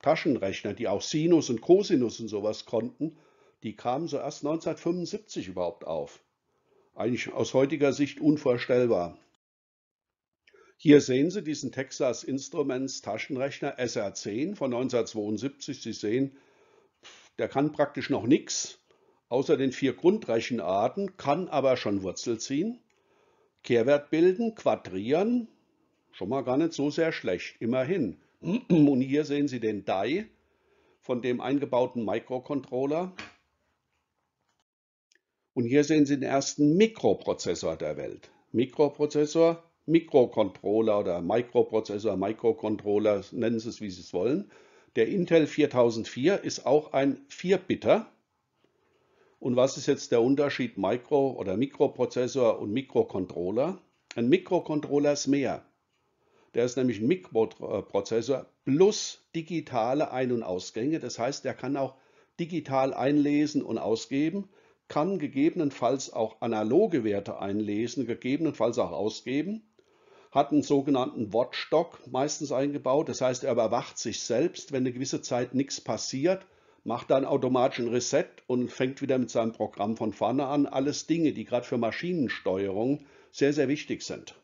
Taschenrechner, die auch Sinus und Cosinus und sowas konnten, die kamen so erst 1975 überhaupt auf. Eigentlich aus heutiger Sicht unvorstellbar. Hier sehen Sie diesen Texas Instruments Taschenrechner SR10 von 1972. Sie sehen, der kann praktisch noch nichts, außer den vier Grundrechenarten, kann aber schon Wurzel ziehen, Kehrwert bilden, quadrieren, schon mal gar nicht so sehr schlecht, immerhin. Und hier sehen Sie den DAI von dem eingebauten Microcontroller. Und hier sehen Sie den ersten Mikroprozessor der Welt. Mikroprozessor, Mikrocontroller oder Microprozessor, Microcontroller, nennen Sie es, wie Sie es wollen. Der Intel 4004 ist auch ein 4-Bitter. Und was ist jetzt der Unterschied Micro- oder Mikroprozessor und Mikrocontroller? Ein Mikrocontroller ist mehr. Der ist nämlich ein Mikroprozessor plus digitale Ein- und Ausgänge. Das heißt, der kann auch digital einlesen und ausgeben, kann gegebenenfalls auch analoge Werte einlesen, gegebenenfalls auch ausgeben hat einen sogenannten Watchdog meistens eingebaut. Das heißt, er überwacht sich selbst, wenn eine gewisse Zeit nichts passiert, macht dann automatisch ein Reset und fängt wieder mit seinem Programm von vorne an. Alles Dinge, die gerade für Maschinensteuerung sehr, sehr wichtig sind.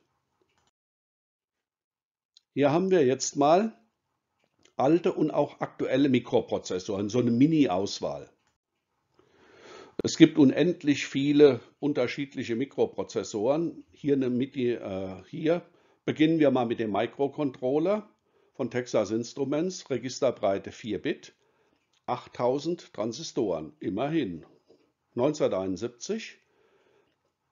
Hier haben wir jetzt mal alte und auch aktuelle Mikroprozessoren, so eine Mini-Auswahl. Es gibt unendlich viele unterschiedliche Mikroprozessoren. Hier eine Midi, äh, hier Beginnen wir mal mit dem Microcontroller von Texas Instruments, Registerbreite 4 Bit, 8000 Transistoren, immerhin. 1971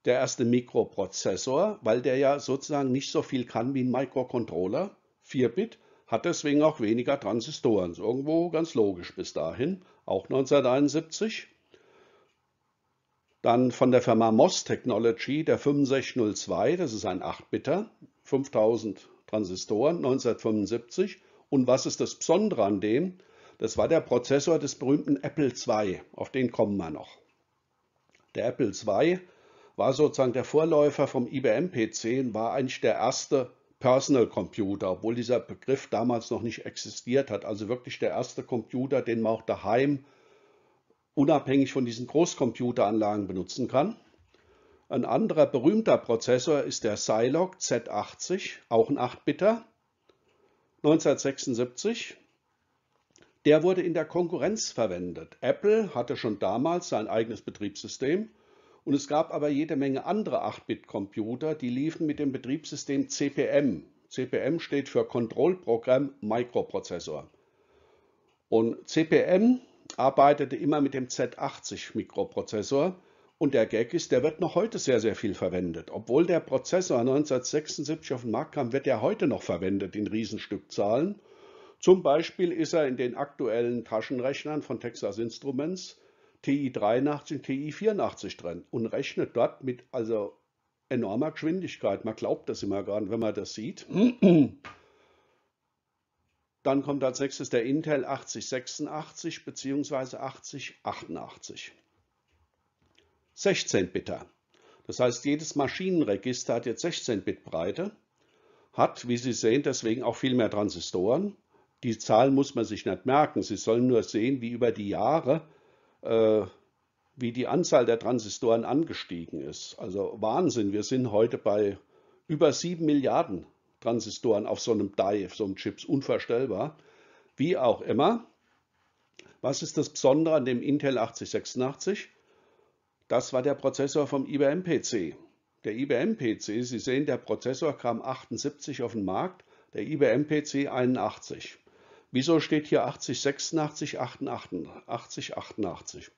der erste Mikroprozessor, weil der ja sozusagen nicht so viel kann wie ein Microcontroller, 4 Bit, hat deswegen auch weniger Transistoren. irgendwo ganz logisch bis dahin, auch 1971. Dann von der Firma MOS Technology der 6502, das ist ein 8-Bitter, 5000 Transistoren, 1975. Und was ist das Besondere an dem? Das war der Prozessor des berühmten Apple II, auf den kommen wir noch. Der Apple II war sozusagen der Vorläufer vom IBM PC, und war eigentlich der erste Personal Computer, obwohl dieser Begriff damals noch nicht existiert hat. Also wirklich der erste Computer, den man auch daheim unabhängig von diesen Großcomputeranlagen benutzen kann. Ein anderer berühmter Prozessor ist der Zilog Z80, auch ein 8-Bitter, 1976. Der wurde in der Konkurrenz verwendet. Apple hatte schon damals sein eigenes Betriebssystem und es gab aber jede Menge andere 8-Bit-Computer, die liefen mit dem Betriebssystem CPM. CPM steht für Kontrollprogramm Mikroprozessor. Und CPM arbeitete immer mit dem Z80-Mikroprozessor. Und der Gag ist, der wird noch heute sehr, sehr viel verwendet. Obwohl der Prozessor 1976 auf den Markt kam, wird er heute noch verwendet in Riesenstückzahlen. Zum Beispiel ist er in den aktuellen Taschenrechnern von Texas Instruments TI-83 und TI-84 drin und rechnet dort mit also enormer Geschwindigkeit. Man glaubt das immer gar nicht, wenn man das sieht. Dann kommt als nächstes der Intel 8086 bzw. 8088. 16-Bitter. Das heißt, jedes Maschinenregister hat jetzt 16-Bit-Breite, hat, wie Sie sehen, deswegen auch viel mehr Transistoren. Die Zahl muss man sich nicht merken. Sie sollen nur sehen, wie über die Jahre äh, wie die Anzahl der Transistoren angestiegen ist. Also Wahnsinn, wir sind heute bei über 7 Milliarden Transistoren auf so einem Die, auf so einem Chips, unvorstellbar. Wie auch immer. Was ist das Besondere an dem Intel 8086? Das war der Prozessor vom IBM-PC. Der IBM-PC, Sie sehen, der Prozessor kam 78 auf den Markt, der IBM-PC 81. Wieso steht hier 8086, 88, 88?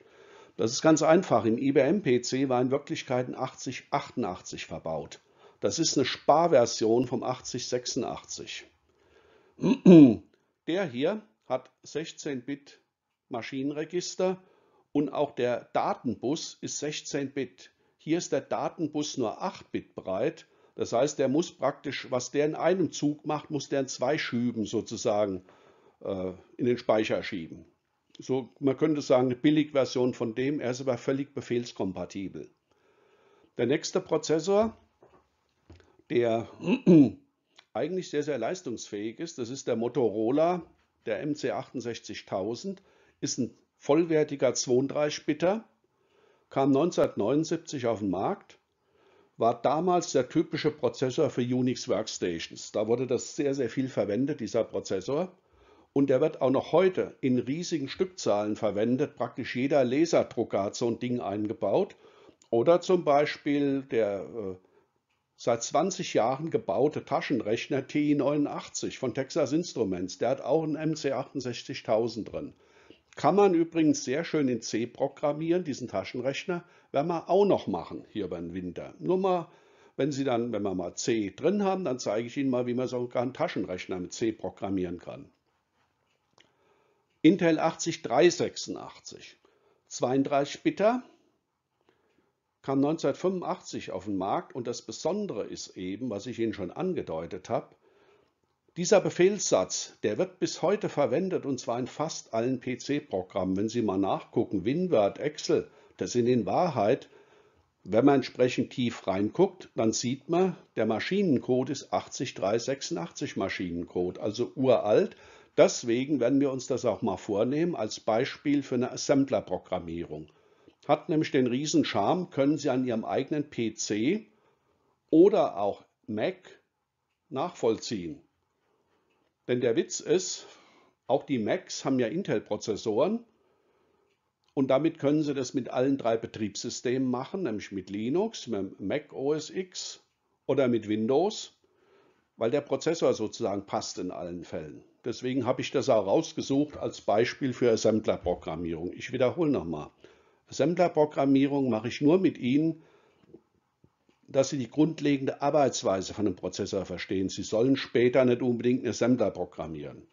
Das ist ganz einfach. Im IBM-PC war in Wirklichkeit ein 8088 verbaut. Das ist eine Sparversion vom 8086. Der hier hat 16-Bit Maschinenregister und auch der Datenbus ist 16-Bit. Hier ist der Datenbus nur 8-Bit breit. Das heißt, der muss praktisch, was der in einem Zug macht, muss der in zwei Schüben sozusagen äh, in den Speicher schieben. So, man könnte sagen, eine Billigversion von dem, er ist aber völlig befehlskompatibel. Der nächste Prozessor der eigentlich sehr, sehr leistungsfähig ist. Das ist der Motorola, der MC68000, ist ein vollwertiger 32-Bitter, kam 1979 auf den Markt, war damals der typische Prozessor für Unix Workstations. Da wurde das sehr, sehr viel verwendet, dieser Prozessor. Und der wird auch noch heute in riesigen Stückzahlen verwendet. Praktisch jeder Laserdrucker hat so ein Ding eingebaut. Oder zum Beispiel der äh, seit 20 Jahren gebaute Taschenrechner TI-89 von Texas Instruments. Der hat auch einen MC68000 drin. Kann man übrigens sehr schön in C programmieren, diesen Taschenrechner, werden wir auch noch machen hier über den Winter. Nur mal, wenn Sie dann, wenn wir mal C drin haben, dann zeige ich Ihnen mal, wie man sogar einen Taschenrechner mit C programmieren kann. Intel 80386, 32 Bitter, kam 1985 auf den Markt und das Besondere ist eben, was ich Ihnen schon angedeutet habe, dieser Befehlssatz, der wird bis heute verwendet und zwar in fast allen PC-Programmen. Wenn Sie mal nachgucken, WinWord, Excel, das sind in Wahrheit, wenn man entsprechend tief reinguckt, dann sieht man, der Maschinencode ist 80386 Maschinencode, also uralt. Deswegen werden wir uns das auch mal vornehmen als Beispiel für eine Assembler-Programmierung hat nämlich den riesen Charme, können Sie an Ihrem eigenen PC oder auch Mac nachvollziehen. Denn der Witz ist, auch die Macs haben ja Intel-Prozessoren und damit können Sie das mit allen drei Betriebssystemen machen, nämlich mit Linux, mit Mac OS X oder mit Windows, weil der Prozessor sozusagen passt in allen Fällen. Deswegen habe ich das auch rausgesucht als Beispiel für Assembler-Programmierung. Ich wiederhole nochmal. Assembler-Programmierung mache ich nur mit Ihnen, dass Sie die grundlegende Arbeitsweise von einem Prozessor verstehen. Sie sollen später nicht unbedingt eine Assembler programmieren.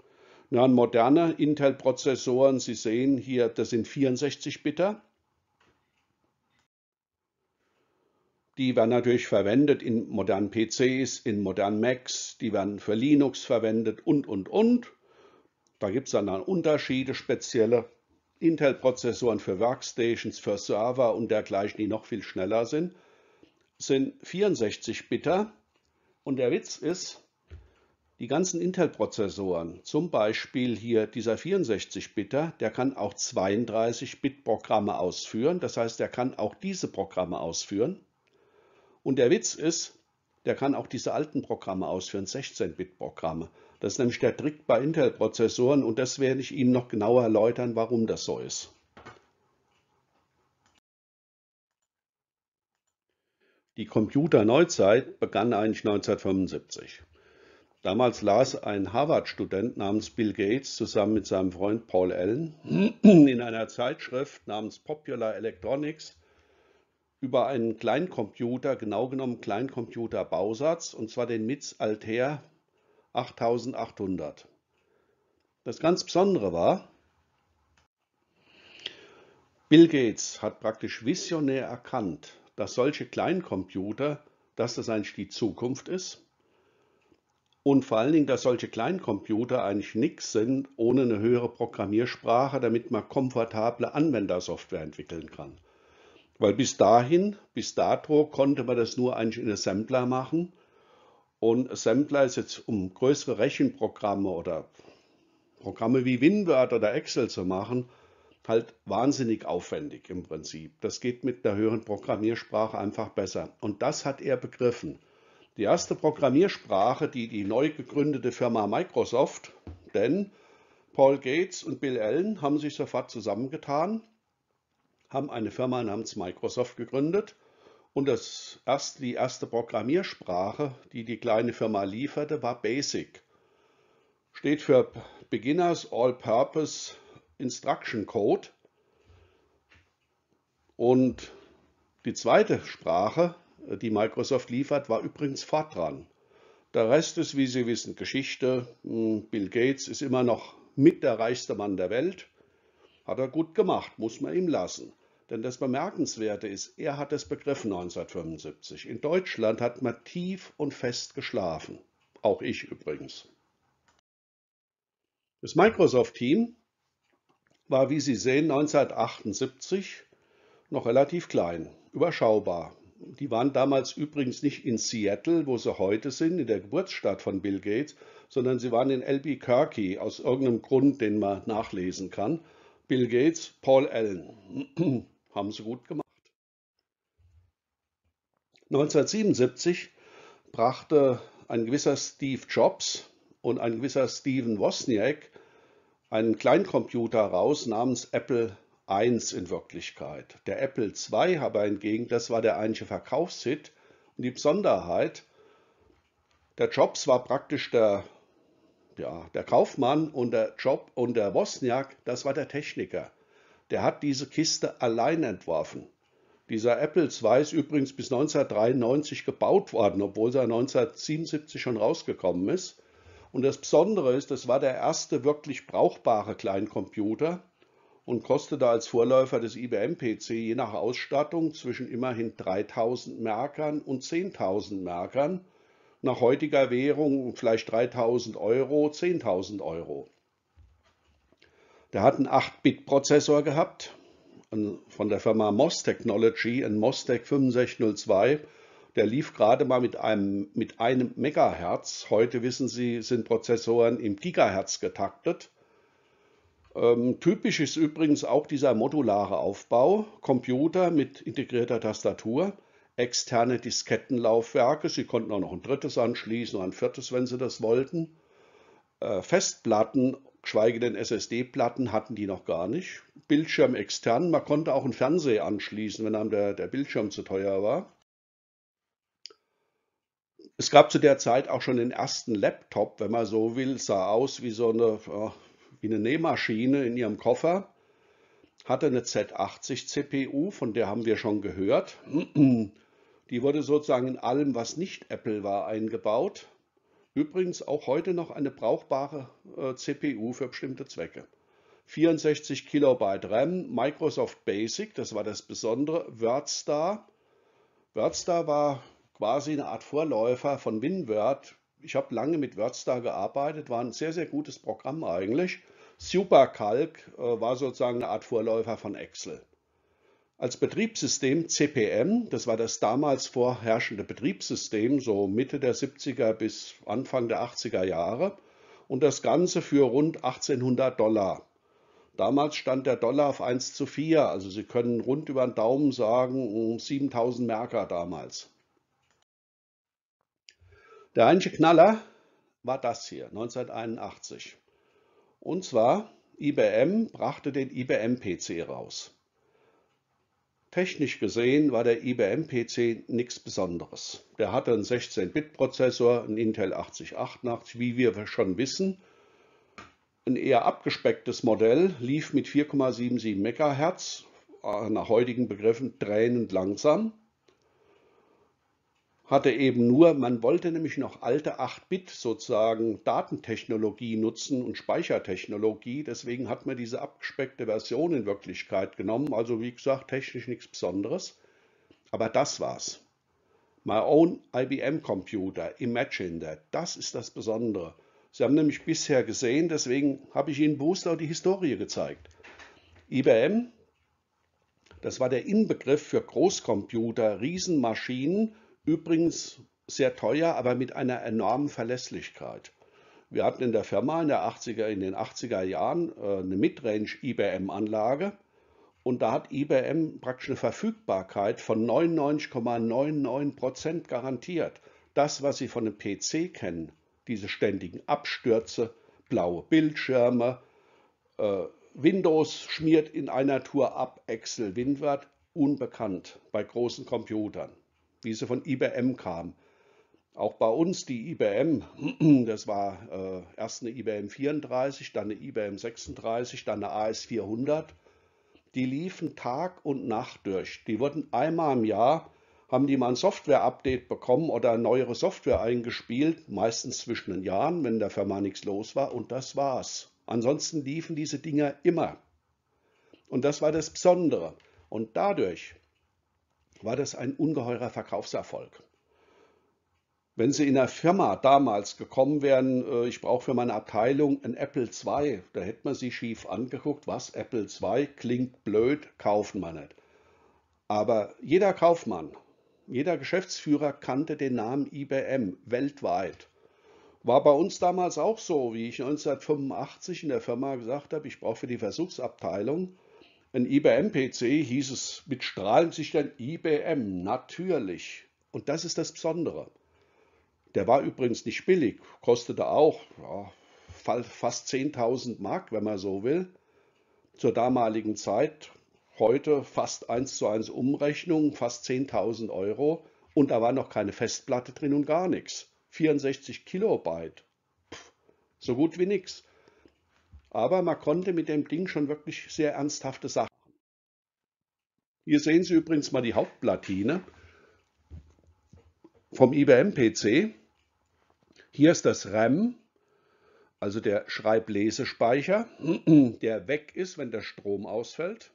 Ja, moderne Intel-Prozessoren, Sie sehen hier, das sind 64-Bitter. Die werden natürlich verwendet in modernen PCs, in modernen Macs, die werden für Linux verwendet und, und, und. Da gibt es dann, dann Unterschiede, spezielle Intel-Prozessoren für Workstations, für Server und dergleichen, die noch viel schneller sind, sind 64-Bitter. Und der Witz ist, die ganzen Intel-Prozessoren, zum Beispiel hier dieser 64-Bitter, der kann auch 32-Bit-Programme ausführen. Das heißt, der kann auch diese Programme ausführen. Und der Witz ist, der kann auch diese alten Programme ausführen, 16-Bit-Programme. Das ist nämlich der Trick bei Intel-Prozessoren und das werde ich Ihnen noch genauer erläutern, warum das so ist. Die Computerneuzeit begann eigentlich 1975. Damals las ein Harvard-Student namens Bill Gates zusammen mit seinem Freund Paul Allen in einer Zeitschrift namens Popular Electronics über einen Kleinkomputer, genau genommen kleinkomputer bausatz und zwar den MITS Altair 8800. Das ganz Besondere war, Bill Gates hat praktisch visionär erkannt, dass solche Kleinkomputer, dass das eigentlich die Zukunft ist und vor allen Dingen, dass solche Kleinkomputer eigentlich nichts sind ohne eine höhere Programmiersprache, damit man komfortable Anwendersoftware entwickeln kann. Weil bis dahin, bis dato konnte man das nur eigentlich in Assembler machen und Assembler ist jetzt, um größere Rechenprogramme oder Programme wie WinWord oder Excel zu machen, halt wahnsinnig aufwendig im Prinzip. Das geht mit einer höheren Programmiersprache einfach besser. Und das hat er begriffen. Die erste Programmiersprache, die die neu gegründete Firma Microsoft, denn Paul Gates und Bill Allen haben sich sofort zusammengetan, haben eine Firma namens Microsoft gegründet und das erst, die erste Programmiersprache, die die kleine Firma lieferte, war BASIC. Steht für Beginners All-Purpose Instruction Code. Und die zweite Sprache, die Microsoft liefert, war übrigens Fortran. Der Rest ist, wie Sie wissen, Geschichte. Hm, Bill Gates ist immer noch mit der reichste Mann der Welt. Hat er gut gemacht, muss man ihm lassen. Denn das Bemerkenswerte ist, er hat es begriffen 1975. In Deutschland hat man tief und fest geschlafen. Auch ich übrigens. Das Microsoft-Team war, wie Sie sehen, 1978 noch relativ klein, überschaubar. Die waren damals übrigens nicht in Seattle, wo sie heute sind, in der Geburtsstadt von Bill Gates, sondern sie waren in Albuquerque aus irgendeinem Grund, den man nachlesen kann. Bill Gates, Paul Allen. Haben sie gut gemacht. 1977 brachte ein gewisser Steve Jobs und ein gewisser Steven Wozniak einen Kleinkomputer raus namens Apple I in Wirklichkeit. Der Apple II aber hingegen, das war der eigentliche Verkaufshit und die Besonderheit, der Jobs war praktisch der, ja, der Kaufmann und der Job und der Wozniak, das war der Techniker. Der hat diese Kiste allein entworfen. Dieser Apple II ist übrigens bis 1993 gebaut worden, obwohl er 1977 schon rausgekommen ist. Und das Besondere ist, es war der erste wirklich brauchbare Kleincomputer und kostete als Vorläufer des IBM-PC je nach Ausstattung zwischen immerhin 3000 Markern und 10.000 Markern, nach heutiger Währung vielleicht 3000 Euro, 10.000 Euro. Der hat einen 8-Bit-Prozessor gehabt von der Firma MOS Technology, ein MOSTEC 6502. Der lief gerade mal mit einem, mit einem Megahertz. Heute wissen Sie, sind Prozessoren im Gigahertz getaktet. Ähm, typisch ist übrigens auch dieser modulare Aufbau. Computer mit integrierter Tastatur, externe Diskettenlaufwerke. Sie konnten auch noch ein drittes anschließen, oder ein viertes, wenn Sie das wollten. Äh, Festplatten geschweige denn SSD-Platten hatten die noch gar nicht. Bildschirm extern, man konnte auch einen Fernseher anschließen, wenn einem der, der Bildschirm zu teuer war. Es gab zu der Zeit auch schon den ersten Laptop, wenn man so will, sah aus wie so eine, äh, wie eine Nähmaschine in ihrem Koffer, hatte eine Z80 CPU, von der haben wir schon gehört. Die wurde sozusagen in allem, was nicht Apple war, eingebaut. Übrigens auch heute noch eine brauchbare äh, CPU für bestimmte Zwecke. 64 Kilobyte RAM, Microsoft Basic, das war das Besondere, WordStar. WordStar war quasi eine Art Vorläufer von WinWord. Ich habe lange mit WordStar gearbeitet, war ein sehr, sehr gutes Programm eigentlich. SuperCalc äh, war sozusagen eine Art Vorläufer von Excel. Als Betriebssystem CPM, das war das damals vorherrschende Betriebssystem, so Mitte der 70er bis Anfang der 80er Jahre, und das Ganze für rund 1800 Dollar. Damals stand der Dollar auf 1 zu 4, also Sie können rund über den Daumen sagen, um 7000 Merker damals. Der einzige Knaller war das hier, 1981. Und zwar, IBM brachte den IBM-PC raus. Technisch gesehen war der IBM-PC nichts Besonderes. Der hatte einen 16-Bit-Prozessor, einen Intel 8088, wie wir schon wissen. Ein eher abgespecktes Modell lief mit 4,77 MHz, äh, nach heutigen Begriffen tränend langsam hatte eben nur, man wollte nämlich noch alte 8-Bit sozusagen Datentechnologie nutzen und Speichertechnologie. Deswegen hat man diese abgespeckte Version in Wirklichkeit genommen. Also wie gesagt, technisch nichts Besonderes. Aber das war's. My own IBM Computer, imagine that. Das ist das Besondere. Sie haben nämlich bisher gesehen, deswegen habe ich Ihnen bewusst auch die Historie gezeigt. IBM, das war der Inbegriff für Großcomputer, Riesenmaschinen, Übrigens sehr teuer, aber mit einer enormen Verlässlichkeit. Wir hatten in der Firma in, der 80er, in den 80er Jahren äh, eine Midrange IBM-Anlage und da hat IBM praktisch eine Verfügbarkeit von 99,99 ,99 garantiert. Das, was Sie von einem PC kennen, diese ständigen Abstürze, blaue Bildschirme, äh, Windows schmiert in einer Tour ab, Excel, Windward, unbekannt bei großen Computern wie sie von IBM kam. Auch bei uns die IBM, das war äh, erst eine IBM 34, dann eine IBM 36, dann eine AS 400. Die liefen Tag und Nacht durch. Die wurden einmal im Jahr, haben die mal ein Software-Update bekommen oder neuere Software eingespielt, meistens zwischen den Jahren, wenn der Firma nichts los war und das war's. Ansonsten liefen diese Dinger immer. Und das war das Besondere. Und dadurch, war das ein ungeheurer Verkaufserfolg. Wenn Sie in der Firma damals gekommen wären, äh, ich brauche für meine Abteilung ein Apple II, da hätte man Sie schief angeguckt, was Apple II klingt blöd, kaufen wir nicht. Aber jeder Kaufmann, jeder Geschäftsführer kannte den Namen IBM weltweit. War bei uns damals auch so, wie ich 1985 in der Firma gesagt habe, ich brauche für die Versuchsabteilung ein IBM-PC hieß es mit strahlend sichern IBM, natürlich. Und das ist das Besondere. Der war übrigens nicht billig, kostete auch ja, fast 10.000 Mark, wenn man so will. Zur damaligen Zeit, heute fast 1 zu 1 Umrechnung, fast 10.000 Euro. Und da war noch keine Festplatte drin und gar nichts. 64 Kilobyte, Pff, so gut wie nichts. Aber man konnte mit dem Ding schon wirklich sehr ernsthafte Sachen. machen. Hier sehen Sie übrigens mal die Hauptplatine vom IBM-PC. Hier ist das RAM, also der Schreiblesespeicher, der weg ist, wenn der Strom ausfällt.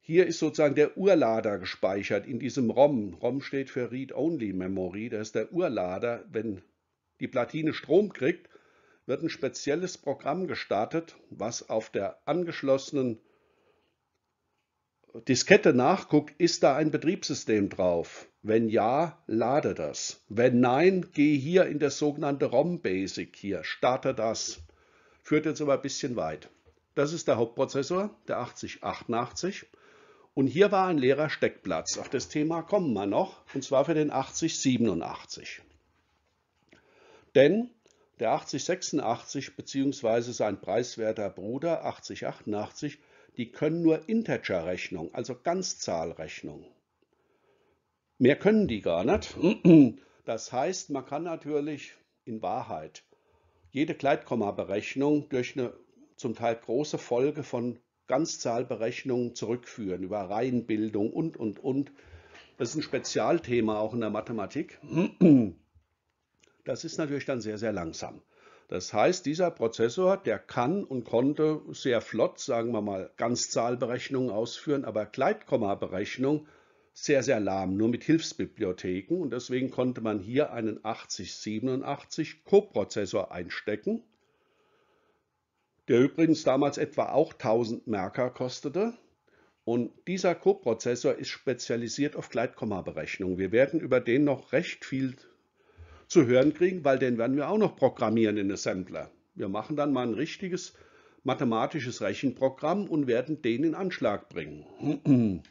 Hier ist sozusagen der Urlader gespeichert in diesem ROM. ROM steht für Read-Only Memory. Das ist der Urlader. Wenn die Platine Strom kriegt, wird ein spezielles Programm gestartet, was auf der angeschlossenen Diskette nachguckt, ist da ein Betriebssystem drauf? Wenn ja, lade das. Wenn nein, gehe hier in das sogenannte ROM Basic hier, starte das. Führt jetzt aber ein bisschen weit. Das ist der Hauptprozessor, der 8088. Und hier war ein leerer Steckplatz. Auf das Thema kommen wir noch, und zwar für den 8087. Denn der 8086 bzw. sein preiswerter Bruder 8088, die können nur integer Integerrechnung, also Ganzzahlrechnung. Mehr können die gar nicht. Das heißt, man kann natürlich in Wahrheit jede Gleitkomma-Berechnung durch eine zum Teil große Folge von Ganzzahlberechnungen zurückführen, über Reihenbildung und, und, und. Das ist ein Spezialthema auch in der Mathematik. Das ist natürlich dann sehr, sehr langsam. Das heißt, dieser Prozessor, der kann und konnte sehr flott, sagen wir mal, Ganzzahlberechnungen ausführen, aber Gleitkommaberechnung sehr, sehr lahm, nur mit Hilfsbibliotheken. Und deswegen konnte man hier einen 8087 Coprozessor einstecken, der übrigens damals etwa auch 1000 Merker kostete. Und dieser Coprozessor ist spezialisiert auf Gleitkommaberechnung. Wir werden über den noch recht viel zu hören kriegen, weil den werden wir auch noch programmieren in Assembler. Wir machen dann mal ein richtiges mathematisches Rechenprogramm und werden den in Anschlag bringen.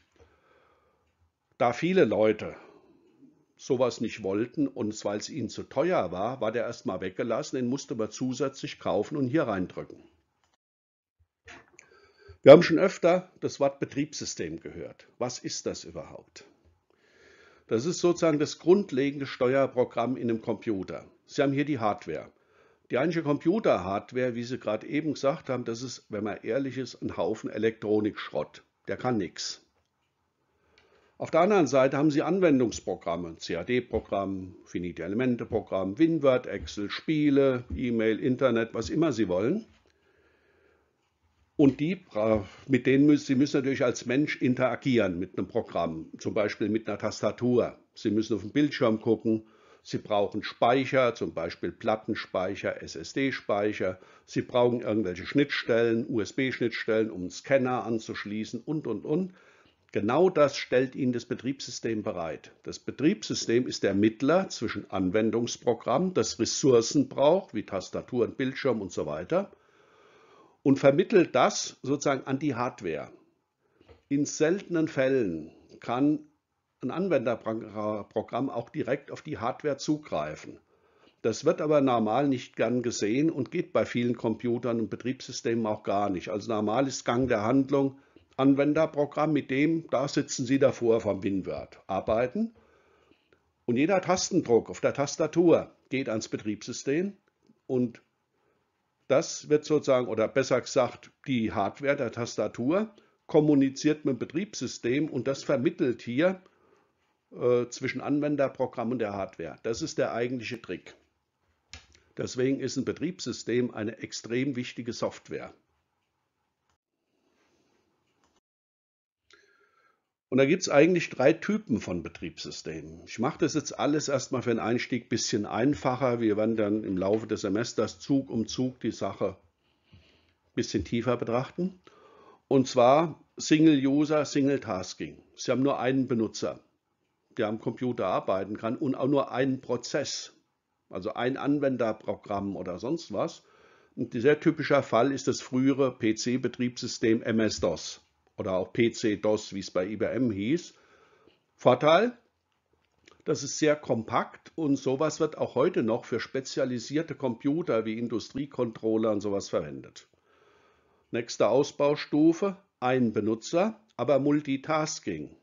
da viele Leute sowas nicht wollten und weil es ihnen zu teuer war, war der erstmal weggelassen, den musste man zusätzlich kaufen und hier reindrücken. Wir haben schon öfter das Wort Betriebssystem gehört. Was ist das überhaupt? Das ist sozusagen das grundlegende Steuerprogramm in einem Computer. Sie haben hier die Hardware. Die eigentliche Computer-Hardware, wie Sie gerade eben gesagt haben, das ist, wenn man ehrlich ist, ein Haufen Elektronikschrott. Der kann nichts. Auf der anderen Seite haben Sie Anwendungsprogramme, CAD-Programm, Finite-Elemente-Programm, WinWord, Excel, Spiele, E-Mail, Internet, was immer Sie wollen. Und die, äh, mit denen müssen Sie müssen natürlich als Mensch interagieren mit einem Programm, zum Beispiel mit einer Tastatur. Sie müssen auf den Bildschirm gucken. Sie brauchen Speicher, zum Beispiel Plattenspeicher, SSD-Speicher. Sie brauchen irgendwelche Schnittstellen, USB-Schnittstellen, um einen Scanner anzuschließen und, und, und. Genau das stellt Ihnen das Betriebssystem bereit. Das Betriebssystem ist der Mittler zwischen Anwendungsprogramm, das Ressourcen braucht, wie Tastatur und Bildschirm und so weiter, und vermittelt das sozusagen an die Hardware. In seltenen Fällen kann ein Anwenderprogramm auch direkt auf die Hardware zugreifen. Das wird aber normal nicht gern gesehen und geht bei vielen Computern und Betriebssystemen auch gar nicht. Also normal ist Gang der Handlung, Anwenderprogramm, mit dem, da sitzen Sie davor vom WinWord, arbeiten. Und jeder Tastendruck auf der Tastatur geht ans Betriebssystem und das wird sozusagen, oder besser gesagt, die Hardware der Tastatur kommuniziert mit dem Betriebssystem und das vermittelt hier äh, zwischen Anwenderprogramm und der Hardware. Das ist der eigentliche Trick. Deswegen ist ein Betriebssystem eine extrem wichtige Software. Und da gibt es eigentlich drei Typen von Betriebssystemen. Ich mache das jetzt alles erstmal für den Einstieg ein bisschen einfacher. Wir werden dann im Laufe des Semesters Zug um Zug die Sache ein bisschen tiefer betrachten. Und zwar Single User, Single Tasking. Sie haben nur einen Benutzer, der am Computer arbeiten kann und auch nur einen Prozess, also ein Anwenderprogramm oder sonst was. Und ein sehr typischer Fall ist das frühere PC-Betriebssystem MS-DOS oder auch PC-DOS, wie es bei IBM hieß. Vorteil, das ist sehr kompakt und sowas wird auch heute noch für spezialisierte Computer wie Industriecontroller und sowas verwendet. Nächste Ausbaustufe, ein Benutzer, aber Multitasking.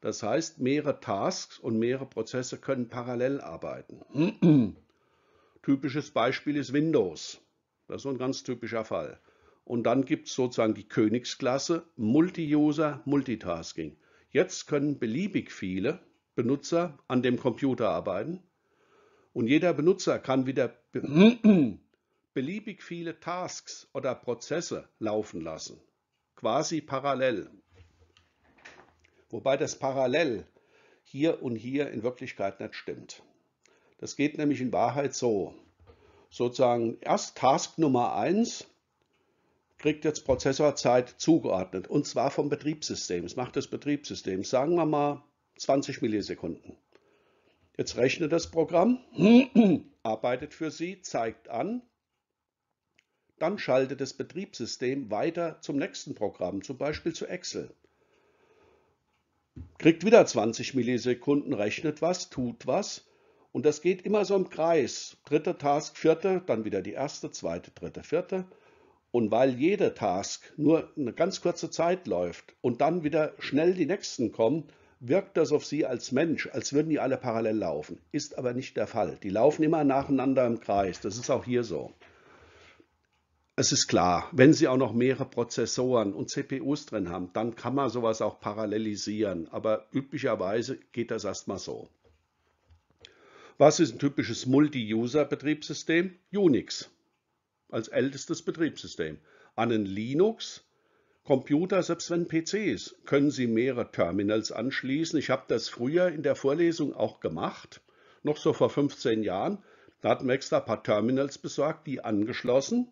Das heißt, mehrere Tasks und mehrere Prozesse können parallel arbeiten. Typisches Beispiel ist Windows. Das ist so ein ganz typischer Fall. Und dann gibt es sozusagen die Königsklasse Multi-User Multitasking. Jetzt können beliebig viele Benutzer an dem Computer arbeiten und jeder Benutzer kann wieder beliebig viele Tasks oder Prozesse laufen lassen, quasi parallel. Wobei das Parallel hier und hier in Wirklichkeit nicht stimmt. Das geht nämlich in Wahrheit so. Sozusagen erst Task Nummer 1 kriegt jetzt Prozessorzeit zugeordnet und zwar vom Betriebssystem. Es macht das Betriebssystem, sagen wir mal 20 Millisekunden. Jetzt rechnet das Programm, arbeitet für Sie, zeigt an, dann schaltet das Betriebssystem weiter zum nächsten Programm, zum Beispiel zu Excel. Kriegt wieder 20 Millisekunden, rechnet was, tut was und das geht immer so im Kreis. Dritte Task, vierte, dann wieder die erste, zweite, dritte, vierte. Und weil jeder Task nur eine ganz kurze Zeit läuft und dann wieder schnell die nächsten kommen, wirkt das auf sie als Mensch, als würden die alle parallel laufen. Ist aber nicht der Fall. Die laufen immer nacheinander im Kreis. Das ist auch hier so. Es ist klar, wenn Sie auch noch mehrere Prozessoren und CPUs drin haben, dann kann man sowas auch parallelisieren. Aber üblicherweise geht das erstmal so. Was ist ein typisches Multi-User-Betriebssystem? Unix als ältestes Betriebssystem. An einen Linux Computer, selbst wenn PCs, können Sie mehrere Terminals anschließen. Ich habe das früher in der Vorlesung auch gemacht, noch so vor 15 Jahren. Da hatten wir extra ein paar Terminals besorgt, die angeschlossen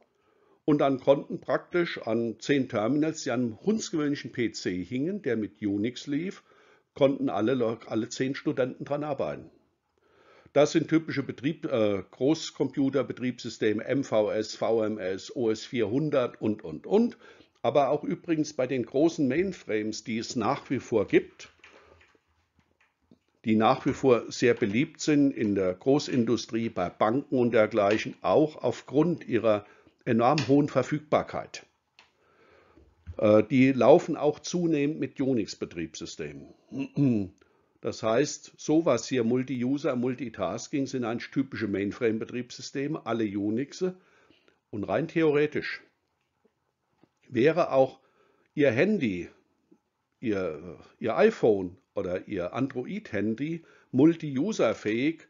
und dann konnten praktisch an zehn Terminals, die an einem hundsgewöhnlichen PC hingen, der mit Unix lief, konnten alle, alle zehn Studenten dran arbeiten. Das sind typische Betrieb, äh, Großcomputer, MVS, VMS, OS 400 und, und, und. Aber auch übrigens bei den großen Mainframes, die es nach wie vor gibt, die nach wie vor sehr beliebt sind in der Großindustrie, bei Banken und dergleichen, auch aufgrund ihrer enorm hohen Verfügbarkeit. Äh, die laufen auch zunehmend mit Unix-Betriebssystemen. Das heißt, sowas hier Multi-User, Multitasking sind eigentlich typische Mainframe-Betriebssysteme, alle Unixe. Und rein theoretisch wäre auch Ihr Handy, Ihr, Ihr iPhone oder Ihr Android-Handy multi-user-fähig,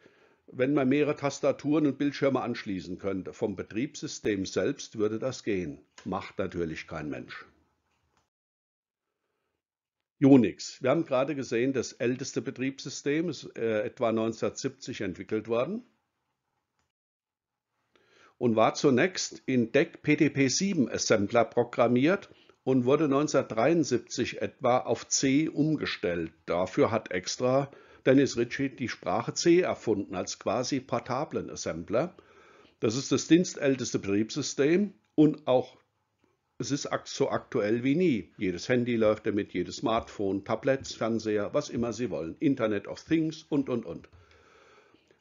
wenn man mehrere Tastaturen und Bildschirme anschließen könnte. Vom Betriebssystem selbst würde das gehen. Macht natürlich kein Mensch. Unix. Wir haben gerade gesehen, das älteste Betriebssystem ist äh, etwa 1970 entwickelt worden und war zunächst in DEC PTP7 Assembler programmiert und wurde 1973 etwa auf C umgestellt. Dafür hat extra Dennis Ritchie die Sprache C erfunden als quasi portablen Assembler. Das ist das dienstälteste Betriebssystem und auch es ist so aktuell wie nie. Jedes Handy läuft damit, jedes Smartphone, Tablets, Fernseher, was immer Sie wollen, Internet of Things und, und, und.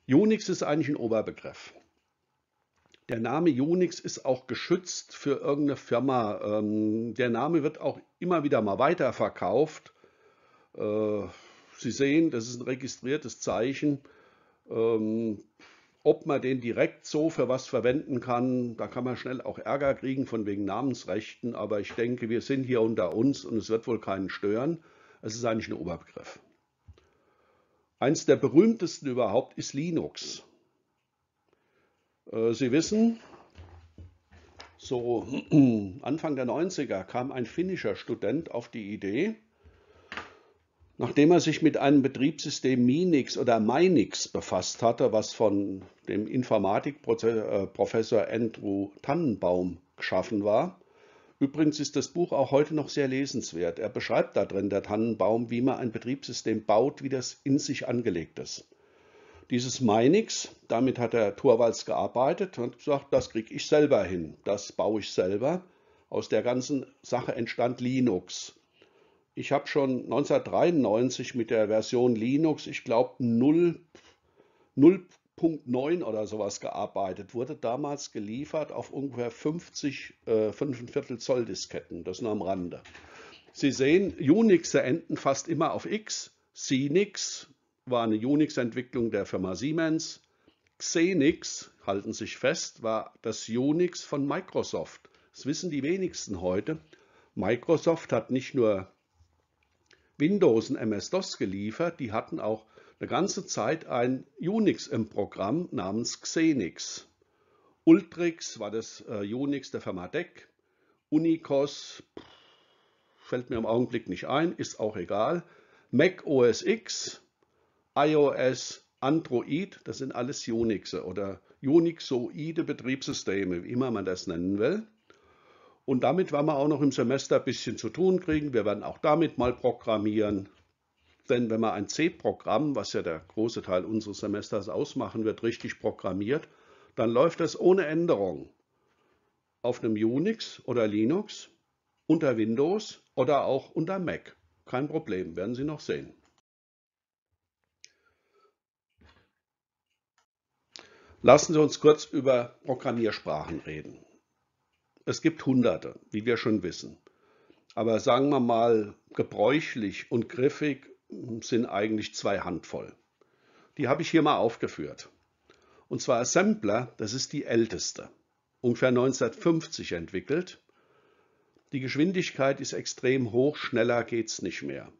Unix ist eigentlich ein Oberbegriff. Der Name Unix ist auch geschützt für irgendeine Firma. Ähm, der Name wird auch immer wieder mal weiterverkauft. Äh, Sie sehen, das ist ein registriertes Zeichen. Ähm, ob man den direkt so für was verwenden kann, da kann man schnell auch Ärger kriegen von wegen Namensrechten, aber ich denke, wir sind hier unter uns und es wird wohl keinen stören. Es ist eigentlich ein Oberbegriff. Eins der berühmtesten überhaupt ist Linux. Äh, Sie wissen, so Anfang der 90er kam ein finnischer Student auf die Idee, Nachdem er sich mit einem Betriebssystem Minix oder Minix befasst hatte, was von dem Informatikprofessor äh, Andrew Tannenbaum geschaffen war, übrigens ist das Buch auch heute noch sehr lesenswert. Er beschreibt da drin, der Tannenbaum, wie man ein Betriebssystem baut, wie das in sich angelegt ist. Dieses Minix, damit hat der Thorwalds gearbeitet und gesagt, das kriege ich selber hin, das baue ich selber. Aus der ganzen Sache entstand Linux. Ich habe schon 1993 mit der Version Linux, ich glaube 0.9 oder sowas gearbeitet, wurde damals geliefert auf ungefähr 50 äh, Zoll Disketten, das nur am Rande. Sie sehen, Unix enden fast immer auf X. Cnix war eine Unix-Entwicklung der Firma Siemens. Xenix, halten sich fest, war das Unix von Microsoft. Das wissen die wenigsten heute. Microsoft hat nicht nur Windows und MS-DOS geliefert. Die hatten auch eine ganze Zeit ein Unix im Programm namens Xenix. Ultrix war das äh, Unix der Firma DEC. Unicos fällt mir im Augenblick nicht ein, ist auch egal. Mac OS X, iOS, Android, das sind alles Unixe oder Unixoide Betriebssysteme, wie immer man das nennen will. Und damit werden wir auch noch im Semester ein bisschen zu tun kriegen. Wir werden auch damit mal programmieren. Denn wenn man ein C-Programm, was ja der große Teil unseres Semesters ausmachen wird, richtig programmiert, dann läuft das ohne Änderung auf einem Unix oder Linux, unter Windows oder auch unter Mac. Kein Problem, werden Sie noch sehen. Lassen Sie uns kurz über Programmiersprachen reden. Es gibt Hunderte, wie wir schon wissen. Aber sagen wir mal, gebräuchlich und griffig sind eigentlich zwei Handvoll. Die habe ich hier mal aufgeführt. Und zwar Assembler, das ist die älteste, ungefähr 1950 entwickelt. Die Geschwindigkeit ist extrem hoch, schneller geht es nicht mehr.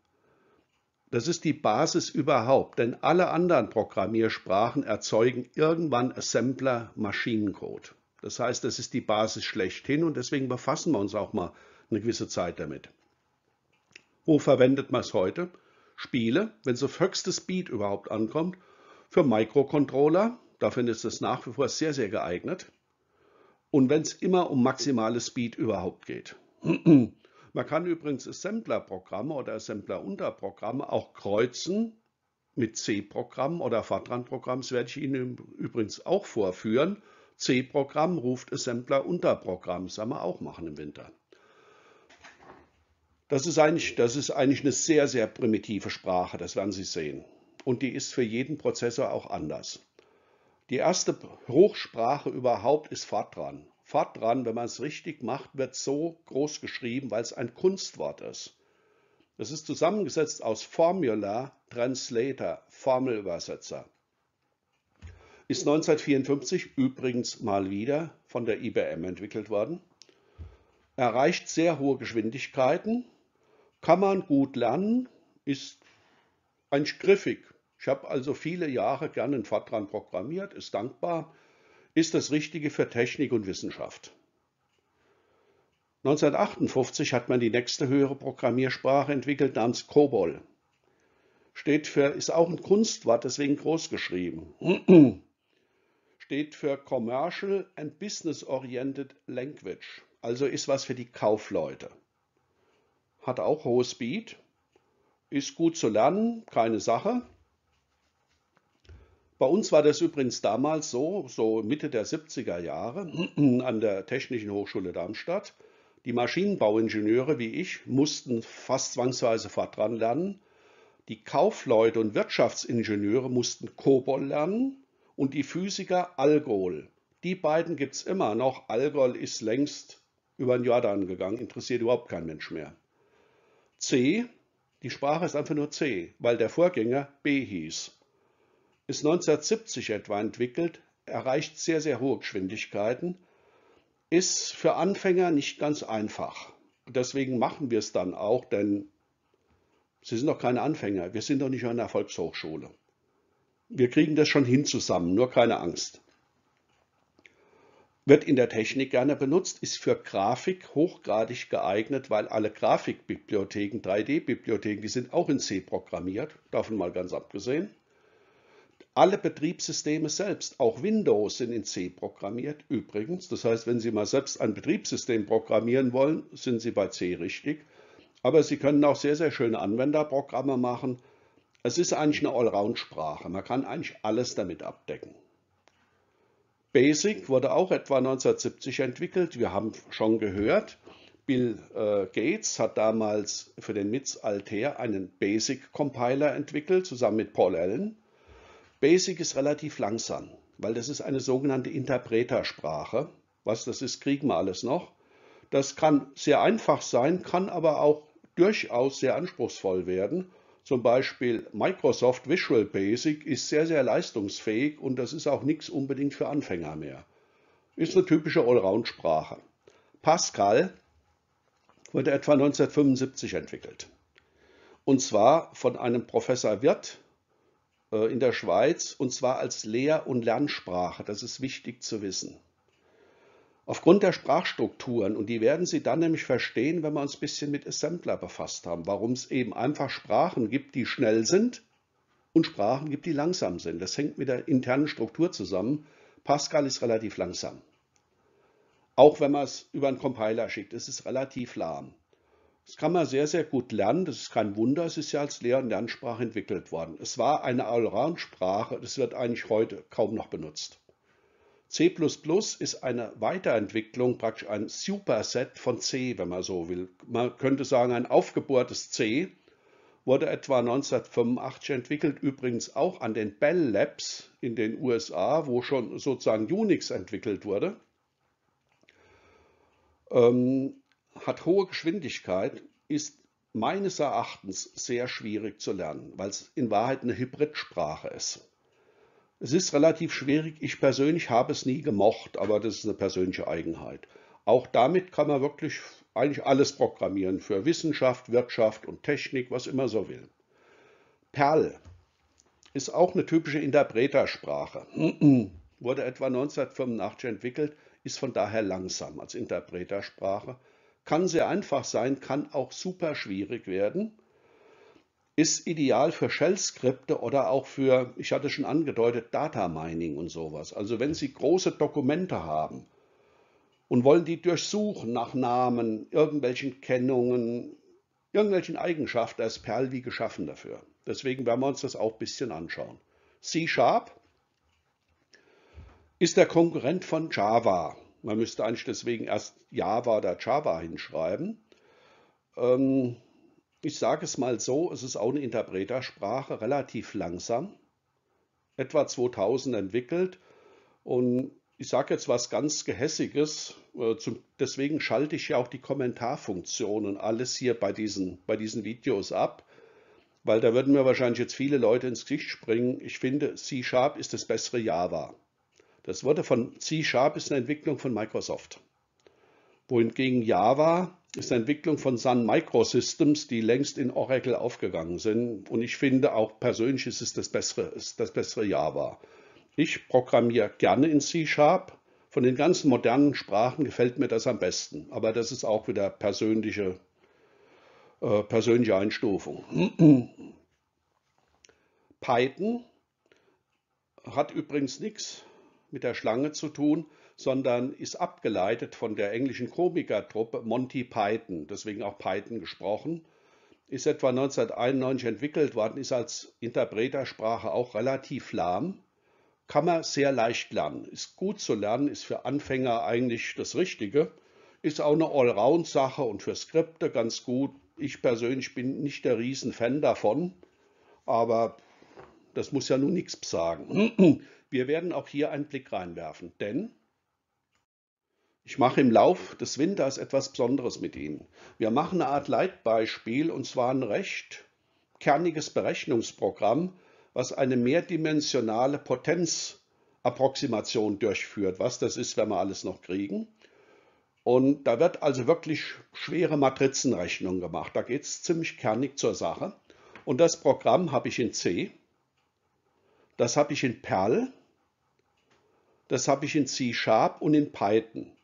Das ist die Basis überhaupt, denn alle anderen Programmiersprachen erzeugen irgendwann Assembler Maschinencode. Das heißt, das ist die Basis schlechthin und deswegen befassen wir uns auch mal eine gewisse Zeit damit. Wo verwendet man es heute? Spiele, wenn es auf höchstes Speed überhaupt ankommt, für Microcontroller, dafür ist es nach wie vor sehr, sehr geeignet. Und wenn es immer um maximale Speed überhaupt geht. Man kann übrigens Assembler-Programme oder Assembler-Unterprogramme auch kreuzen mit C-Programmen oder Fortran-Programmen. Das werde ich Ihnen übrigens auch vorführen. C-Programm ruft Assembler unter Programm. Das kann wir auch machen im Winter. Das ist, eigentlich, das ist eigentlich eine sehr, sehr primitive Sprache, das werden Sie sehen. Und die ist für jeden Prozessor auch anders. Die erste Hochsprache überhaupt ist Fortran. Fortran, wenn man es richtig macht, wird so groß geschrieben, weil es ein Kunstwort ist. Es ist zusammengesetzt aus Formula, Translator, Formelübersetzer ist 1954 übrigens mal wieder von der IBM entwickelt worden, erreicht sehr hohe Geschwindigkeiten, kann man gut lernen, ist ein griffig. Ich habe also viele Jahre gerne in Fortran programmiert, ist dankbar, ist das Richtige für Technik und Wissenschaft. 1958 hat man die nächste höhere Programmiersprache entwickelt namens COBOL. Steht für, ist auch ein Kunstwort, deswegen groß geschrieben steht für Commercial and Business Oriented Language, also ist was für die Kaufleute. Hat auch hohes Speed, ist gut zu lernen, keine Sache. Bei uns war das übrigens damals so, so Mitte der 70er Jahre an der Technischen Hochschule Darmstadt. Die Maschinenbauingenieure wie ich mussten fast zwangsweise Fortran lernen. Die Kaufleute und Wirtschaftsingenieure mussten COBOL lernen und die Physiker Algol. Die beiden gibt es immer noch. Algol ist längst über den Jordan gegangen, interessiert überhaupt kein Mensch mehr. C, die Sprache ist einfach nur C, weil der Vorgänger B hieß. Ist 1970 etwa entwickelt, erreicht sehr, sehr hohe Geschwindigkeiten, ist für Anfänger nicht ganz einfach. Deswegen machen wir es dann auch, denn Sie sind doch keine Anfänger, wir sind doch nicht an der Volkshochschule. Wir kriegen das schon hin zusammen, nur keine Angst. Wird in der Technik gerne benutzt, ist für Grafik hochgradig geeignet, weil alle Grafikbibliotheken, 3D-Bibliotheken, die sind auch in C programmiert, davon mal ganz abgesehen. Alle Betriebssysteme selbst, auch Windows, sind in C programmiert übrigens. Das heißt, wenn Sie mal selbst ein Betriebssystem programmieren wollen, sind Sie bei C richtig. Aber Sie können auch sehr, sehr schöne Anwenderprogramme machen, es ist eigentlich eine Allround-Sprache. Man kann eigentlich alles damit abdecken. Basic wurde auch etwa 1970 entwickelt. Wir haben schon gehört, Bill äh, Gates hat damals für den MITS Altair einen Basic-Compiler entwickelt, zusammen mit Paul Allen. Basic ist relativ langsam, weil das ist eine sogenannte Interpretersprache. Was das ist, kriegen wir alles noch. Das kann sehr einfach sein, kann aber auch durchaus sehr anspruchsvoll werden. Zum Beispiel Microsoft Visual Basic ist sehr, sehr leistungsfähig und das ist auch nichts unbedingt für Anfänger mehr. Ist eine typische Allround-Sprache. Pascal wurde etwa 1975 entwickelt. Und zwar von einem Professor Wirt äh, in der Schweiz, und zwar als Lehr- und Lernsprache. Das ist wichtig zu wissen. Aufgrund der Sprachstrukturen, und die werden Sie dann nämlich verstehen, wenn wir uns ein bisschen mit Assembler befasst haben, warum es eben einfach Sprachen gibt, die schnell sind und Sprachen gibt, die langsam sind. Das hängt mit der internen Struktur zusammen. Pascal ist relativ langsam. Auch wenn man es über einen Compiler schickt, ist es relativ lahm. Das kann man sehr, sehr gut lernen. Das ist kein Wunder. Es ist ja als Lehr- und Lernsprache entwickelt worden. Es war eine Allround-Sprache. Das wird eigentlich heute kaum noch benutzt. C++ ist eine Weiterentwicklung, praktisch ein Superset von C, wenn man so will. Man könnte sagen, ein aufgebohrtes C wurde etwa 1985 entwickelt, übrigens auch an den Bell Labs in den USA, wo schon sozusagen Unix entwickelt wurde. Ähm, hat hohe Geschwindigkeit, ist meines Erachtens sehr schwierig zu lernen, weil es in Wahrheit eine Hybridsprache ist. Es ist relativ schwierig. Ich persönlich habe es nie gemocht, aber das ist eine persönliche Eigenheit. Auch damit kann man wirklich eigentlich alles programmieren für Wissenschaft, Wirtschaft und Technik, was immer so will. Perl ist auch eine typische Interpretersprache. Wurde etwa 1985 entwickelt, ist von daher langsam als Interpretersprache. Kann sehr einfach sein, kann auch super schwierig werden ist ideal für Shell-Skripte oder auch für, ich hatte schon angedeutet, Data Mining und sowas. Also wenn Sie große Dokumente haben und wollen die durchsuchen nach Namen, irgendwelchen Kennungen, irgendwelchen Eigenschaften, da ist Perl wie geschaffen dafür. Deswegen werden wir uns das auch ein bisschen anschauen. C-Sharp ist der Konkurrent von Java. Man müsste eigentlich deswegen erst Java oder Java hinschreiben. Ähm, ich sage es mal so, es ist auch eine Interpretersprache, relativ langsam, etwa 2000 entwickelt und ich sage jetzt was ganz Gehässiges, äh, deswegen schalte ich ja auch die Kommentarfunktionen alles hier bei diesen, bei diesen Videos ab, weil da würden mir wahrscheinlich jetzt viele Leute ins Gesicht springen. Ich finde, C-Sharp ist das bessere Java. Das wurde von C-Sharp ist eine Entwicklung von Microsoft. Wohingegen Java ist die Entwicklung von Sun Microsystems, die längst in Oracle aufgegangen sind. Und ich finde auch persönlich ist es das bessere, ist das bessere Java. Ich programmiere gerne in C Sharp. Von den ganzen modernen Sprachen gefällt mir das am besten. Aber das ist auch wieder persönliche, äh, persönliche Einstufung. Python hat übrigens nichts mit der Schlange zu tun, sondern ist abgeleitet von der englischen Komikertruppe Monty Python, deswegen auch Python gesprochen, ist etwa 1991 entwickelt worden, ist als Interpretersprache auch relativ lahm, kann man sehr leicht lernen, ist gut zu lernen, ist für Anfänger eigentlich das Richtige, ist auch eine Allround-Sache und für Skripte ganz gut. Ich persönlich bin nicht der Riesenfan davon, aber das muss ja nun nichts sagen. Wir werden auch hier einen Blick reinwerfen, denn ich mache im Lauf des Winters etwas Besonderes mit Ihnen. Wir machen eine Art Leitbeispiel und zwar ein recht kerniges Berechnungsprogramm, was eine mehrdimensionale Potenzapproximation durchführt. Was das ist, wenn wir alles noch kriegen. Und da wird also wirklich schwere Matrizenrechnung gemacht. Da geht es ziemlich kernig zur Sache. Und das Programm habe ich in C, das habe ich in Perl, das habe ich in C-Sharp und in Python.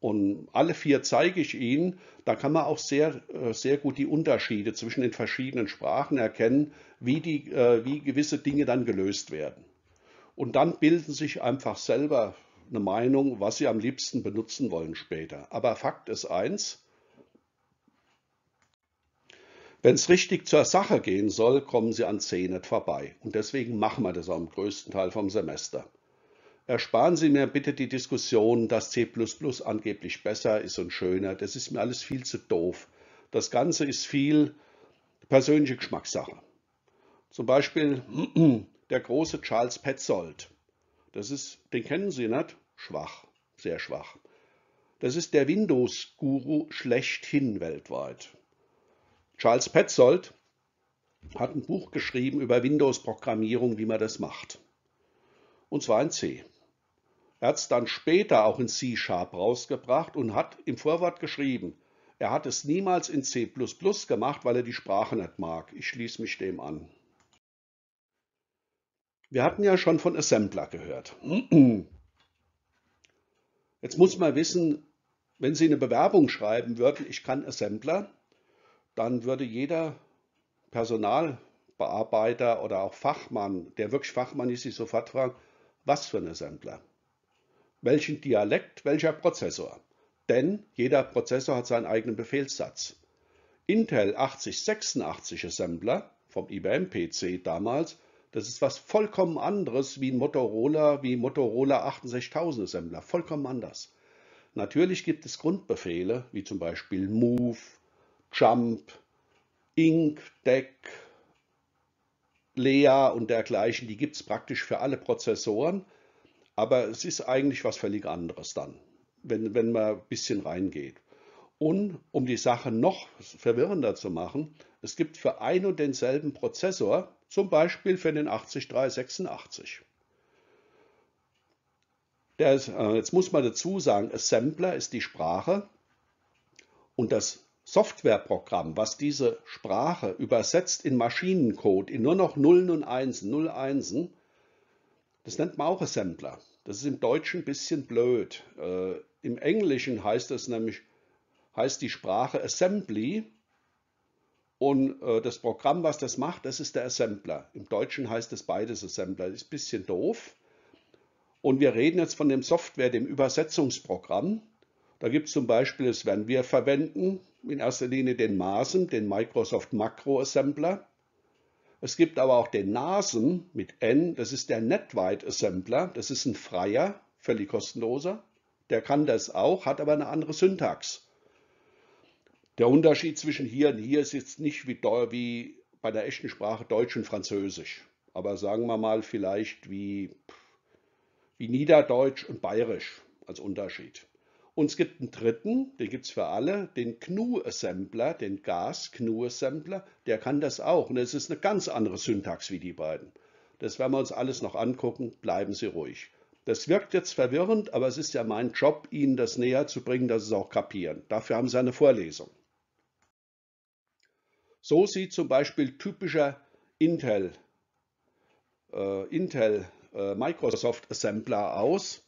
Und alle vier zeige ich Ihnen. Da kann man auch sehr, äh, sehr gut die Unterschiede zwischen den verschiedenen Sprachen erkennen, wie, die, äh, wie gewisse Dinge dann gelöst werden. Und dann bilden sich einfach selber eine Meinung, was Sie am liebsten benutzen wollen später. Aber Fakt ist eins, wenn es richtig zur Sache gehen soll, kommen Sie an C nicht e vorbei. Und deswegen machen wir das am größten Teil vom Semester. Ersparen Sie mir bitte die Diskussion, dass C++ angeblich besser ist und schöner. Das ist mir alles viel zu doof. Das Ganze ist viel persönliche Geschmackssache. Zum Beispiel der große Charles Petzold. Das ist, den kennen Sie nicht? Schwach, sehr schwach. Das ist der Windows-Guru schlechthin weltweit. Charles Petzold hat ein Buch geschrieben über Windows-Programmierung, wie man das macht. Und zwar in C. Er hat es dann später auch in C-Sharp rausgebracht und hat im Vorwort geschrieben, er hat es niemals in C++ gemacht, weil er die Sprache nicht mag. Ich schließe mich dem an. Wir hatten ja schon von Assembler gehört. Jetzt muss man wissen, wenn Sie eine Bewerbung schreiben würden, ich kann Assembler, dann würde jeder Personalbearbeiter oder auch Fachmann, der wirklich Fachmann ist, sich sofort fragen, was für ein Assembler? welchen Dialekt welcher Prozessor, denn jeder Prozessor hat seinen eigenen Befehlssatz. Intel 8086 Assembler vom IBM PC damals, das ist was vollkommen anderes wie Motorola, wie Motorola 68000 Assembler, vollkommen anders. Natürlich gibt es Grundbefehle, wie zum Beispiel Move, Jump, Ink, Deck, Lea und dergleichen, die gibt es praktisch für alle Prozessoren. Aber es ist eigentlich was völlig anderes dann, wenn, wenn man ein bisschen reingeht. Und um die Sache noch verwirrender zu machen, es gibt für ein und denselben Prozessor, zum Beispiel für den 80386. Der ist, äh, jetzt muss man dazu sagen, Assembler ist die Sprache und das Softwareprogramm, was diese Sprache übersetzt in Maschinencode, in nur noch Nullen und Einsen, Null Einsen, das nennt man auch Assembler. Das ist im Deutschen ein bisschen blöd. Äh, Im Englischen heißt das nämlich, heißt die Sprache Assembly und äh, das Programm, was das macht, das ist der Assembler. Im Deutschen heißt das beides Assembler. Das Ist ein bisschen doof. Und wir reden jetzt von dem Software, dem Übersetzungsprogramm. Da gibt es zum Beispiel, das werden wir verwenden, in erster Linie den MASM, den Microsoft Macro Assembler. Es gibt aber auch den Nasen mit N, das ist der NetWide Assembler, das ist ein freier, völlig kostenloser. Der kann das auch, hat aber eine andere Syntax. Der Unterschied zwischen hier und hier ist jetzt nicht wie, wie bei der echten Sprache Deutsch und Französisch, aber sagen wir mal vielleicht wie, wie Niederdeutsch und Bayerisch als Unterschied. Und es gibt einen dritten, den gibt es für alle, den GNU-Assembler, den Gas-GNU-Assembler, der kann das auch. Und es ist eine ganz andere Syntax wie die beiden. Das werden wir uns alles noch angucken, bleiben Sie ruhig. Das wirkt jetzt verwirrend, aber es ist ja mein Job, Ihnen das näher zu bringen, dass Sie es auch kapieren. Dafür haben Sie eine Vorlesung. So sieht zum Beispiel typischer Intel, äh, Intel äh, Microsoft Assembler aus.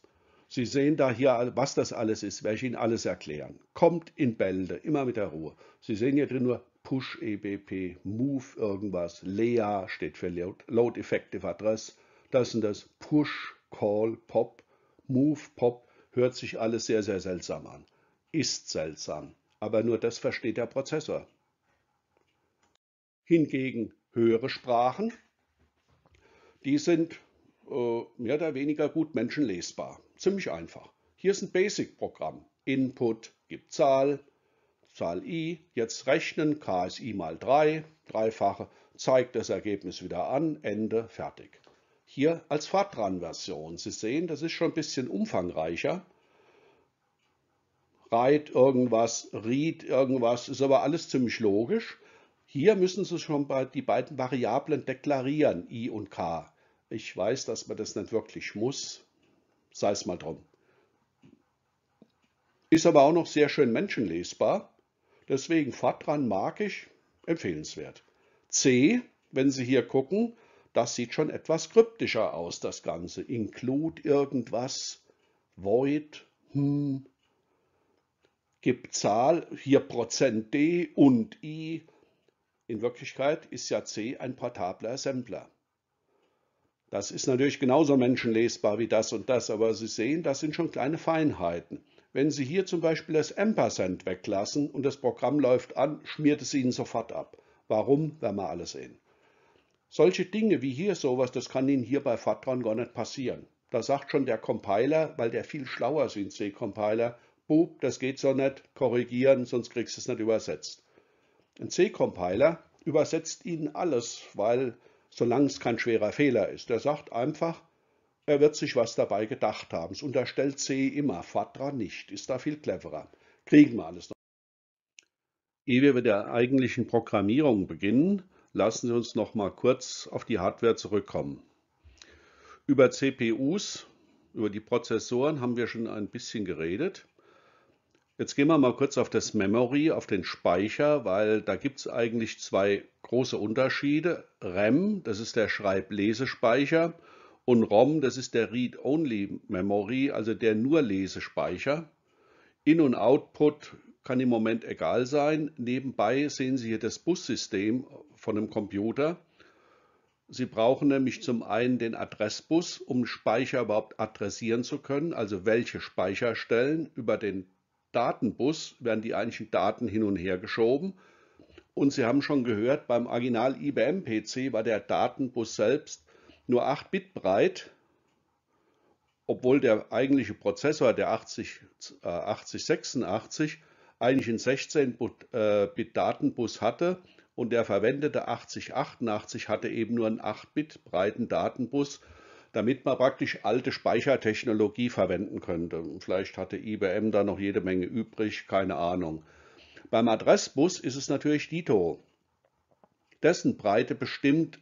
Sie sehen da hier, was das alles ist, werde ich Ihnen alles erklären. Kommt in Bälde, immer mit der Ruhe. Sie sehen hier drin nur Push EBP, Move irgendwas, LEA steht für Load Effective Address. Das sind das Push, Call, Pop, Move, Pop. Hört sich alles sehr, sehr seltsam an. Ist seltsam, aber nur das versteht der Prozessor. Hingegen höhere Sprachen, die sind äh, mehr oder weniger gut menschenlesbar. Ziemlich einfach. Hier ist ein Basic-Programm. Input gibt Zahl, Zahl i, jetzt rechnen, k ist i mal 3, dreifache, zeigt das Ergebnis wieder an, Ende, fertig. Hier als Fortran-Version. Sie sehen, das ist schon ein bisschen umfangreicher. Write irgendwas, read irgendwas, ist aber alles ziemlich logisch. Hier müssen Sie schon die beiden Variablen deklarieren, i und k. Ich weiß, dass man das nicht wirklich muss, sei es mal drum. Ist aber auch noch sehr schön menschenlesbar, deswegen Fortran mag ich, empfehlenswert. C, wenn Sie hier gucken, das sieht schon etwas kryptischer aus, das Ganze. Include irgendwas, void, hm, gibt Zahl, hier Prozent D und I. In Wirklichkeit ist ja C ein portabler Assembler. Das ist natürlich genauso menschenlesbar wie das und das, aber Sie sehen, das sind schon kleine Feinheiten. Wenn Sie hier zum Beispiel das Ampersand weglassen und das Programm läuft an, schmiert es Ihnen sofort ab. Warum, werden wir alle sehen. Solche Dinge wie hier sowas, das kann Ihnen hier bei Fatron gar nicht passieren. Da sagt schon der Compiler, weil der viel schlauer ist wie ein C-Compiler, Bub, das geht so nicht, korrigieren, sonst kriegst du es nicht übersetzt. Ein C-Compiler übersetzt Ihnen alles, weil solange es kein schwerer Fehler ist. Er sagt einfach, er wird sich was dabei gedacht haben. Es unterstellt C immer, Fatra nicht, ist da viel cleverer. Kriegen wir alles noch. Ehe wir mit der eigentlichen Programmierung beginnen, lassen Sie uns noch mal kurz auf die Hardware zurückkommen. Über CPUs, über die Prozessoren haben wir schon ein bisschen geredet. Jetzt gehen wir mal kurz auf das Memory, auf den Speicher, weil da gibt es eigentlich zwei große Unterschiede. RAM, das ist der Schreib-Lesespeicher und ROM, das ist der Read-Only Memory, also der nur Lesespeicher. In- und Output kann im Moment egal sein. Nebenbei sehen Sie hier das Bussystem von einem Computer. Sie brauchen nämlich zum einen den Adressbus, um Speicher überhaupt adressieren zu können, also welche Speicherstellen über den Datenbus werden die eigentlichen Daten hin und her geschoben. Und Sie haben schon gehört, beim Original IBM PC war der Datenbus selbst nur 8 Bit breit, obwohl der eigentliche Prozessor, der 80, äh, 8086, eigentlich einen 16-Bit-Datenbus äh, hatte und der verwendete 8088 hatte eben nur einen 8-Bit breiten Datenbus damit man praktisch alte Speichertechnologie verwenden könnte. Vielleicht hatte IBM da noch jede Menge übrig, keine Ahnung. Beim Adressbus ist es natürlich Dito. Dessen Breite bestimmt,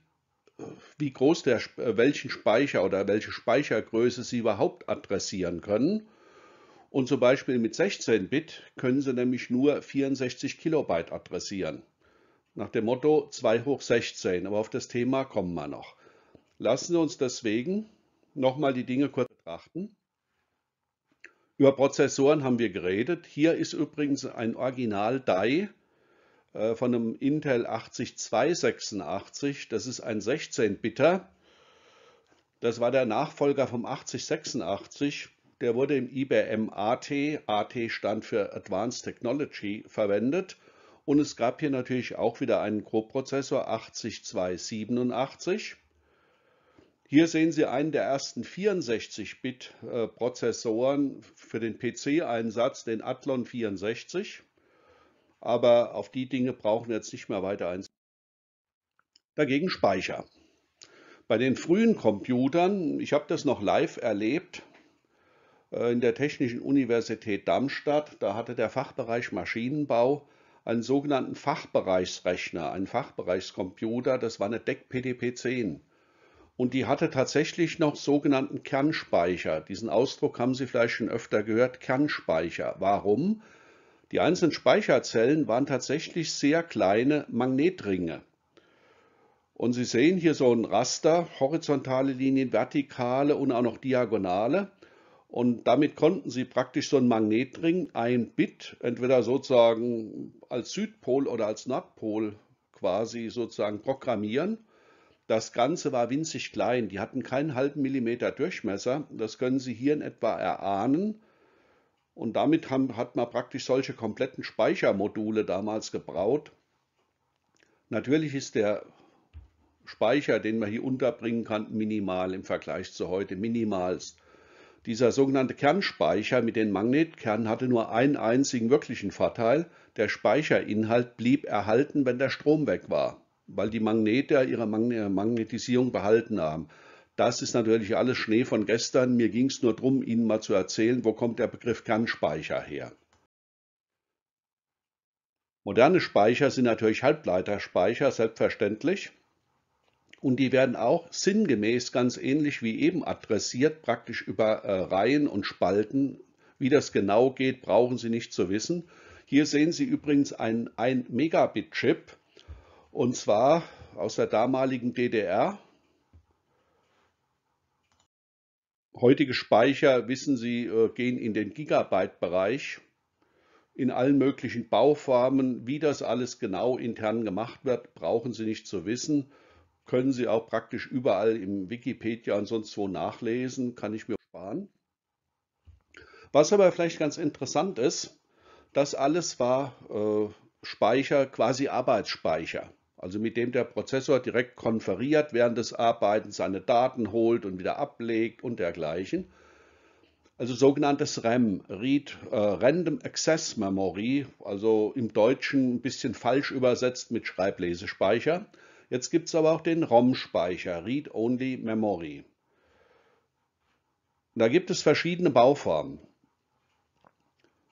wie groß der, äh, welchen Speicher oder welche Speichergröße Sie überhaupt adressieren können. Und zum Beispiel mit 16 Bit können Sie nämlich nur 64 Kilobyte adressieren. Nach dem Motto 2 hoch 16, aber auf das Thema kommen wir noch. Lassen Sie uns deswegen nochmal die Dinge kurz betrachten. Über Prozessoren haben wir geredet. Hier ist übrigens ein Original DAI äh, von einem Intel 80286. Das ist ein 16-Bitter. Das war der Nachfolger vom 8086. Der wurde im IBM AT, AT stand für Advanced Technology, verwendet. Und es gab hier natürlich auch wieder einen Co-Prozessor 80287. Hier sehen Sie einen der ersten 64-Bit-Prozessoren für den PC-Einsatz, den Athlon 64. Aber auf die Dinge brauchen wir jetzt nicht mehr weiter einzugehen. Dagegen Speicher. Bei den frühen Computern, ich habe das noch live erlebt, äh, in der Technischen Universität Darmstadt, da hatte der Fachbereich Maschinenbau einen sogenannten Fachbereichsrechner, einen Fachbereichscomputer, das war eine DEC PDP-10 und die hatte tatsächlich noch sogenannten Kernspeicher. Diesen Ausdruck haben Sie vielleicht schon öfter gehört, Kernspeicher. Warum? Die einzelnen Speicherzellen waren tatsächlich sehr kleine Magnetringe. Und Sie sehen hier so ein Raster, horizontale Linien, vertikale und auch noch diagonale. Und damit konnten Sie praktisch so einen Magnetring, ein Bit, entweder sozusagen als Südpol oder als Nordpol quasi sozusagen programmieren. Das Ganze war winzig klein. Die hatten keinen halben Millimeter Durchmesser. Das können Sie hier in etwa erahnen. Und damit haben, hat man praktisch solche kompletten Speichermodule damals gebraut. Natürlich ist der Speicher, den man hier unterbringen kann, minimal im Vergleich zu heute, minimalst. Dieser sogenannte Kernspeicher mit den Magnetkernen hatte nur einen einzigen wirklichen Vorteil. Der Speicherinhalt blieb erhalten, wenn der Strom weg war weil die Magnete ihre äh, Magnetisierung behalten haben. Das ist natürlich alles Schnee von gestern. Mir ging es nur darum, Ihnen mal zu erzählen, wo kommt der Begriff Kernspeicher her. Moderne Speicher sind natürlich Halbleiterspeicher, selbstverständlich. Und die werden auch sinngemäß ganz ähnlich wie eben adressiert, praktisch über äh, Reihen und Spalten. Wie das genau geht, brauchen Sie nicht zu wissen. Hier sehen Sie übrigens einen 1-Megabit-Chip. Und zwar aus der damaligen DDR. Heutige Speicher, wissen Sie, äh, gehen in den Gigabyte-Bereich in allen möglichen Bauformen. Wie das alles genau intern gemacht wird, brauchen Sie nicht zu wissen. Können Sie auch praktisch überall im Wikipedia und sonst wo nachlesen, kann ich mir sparen. Was aber vielleicht ganz interessant ist, das alles war äh, Speicher, quasi Arbeitsspeicher also mit dem der Prozessor direkt konferiert während des Arbeitens, seine Daten holt und wieder ablegt und dergleichen. Also sogenanntes RAM, e Read, äh, Random Access Memory, also im Deutschen ein bisschen falsch übersetzt mit Schreiblesespeicher. Jetzt gibt es aber auch den ROM-Speicher, Read Only Memory. Da gibt es verschiedene Bauformen.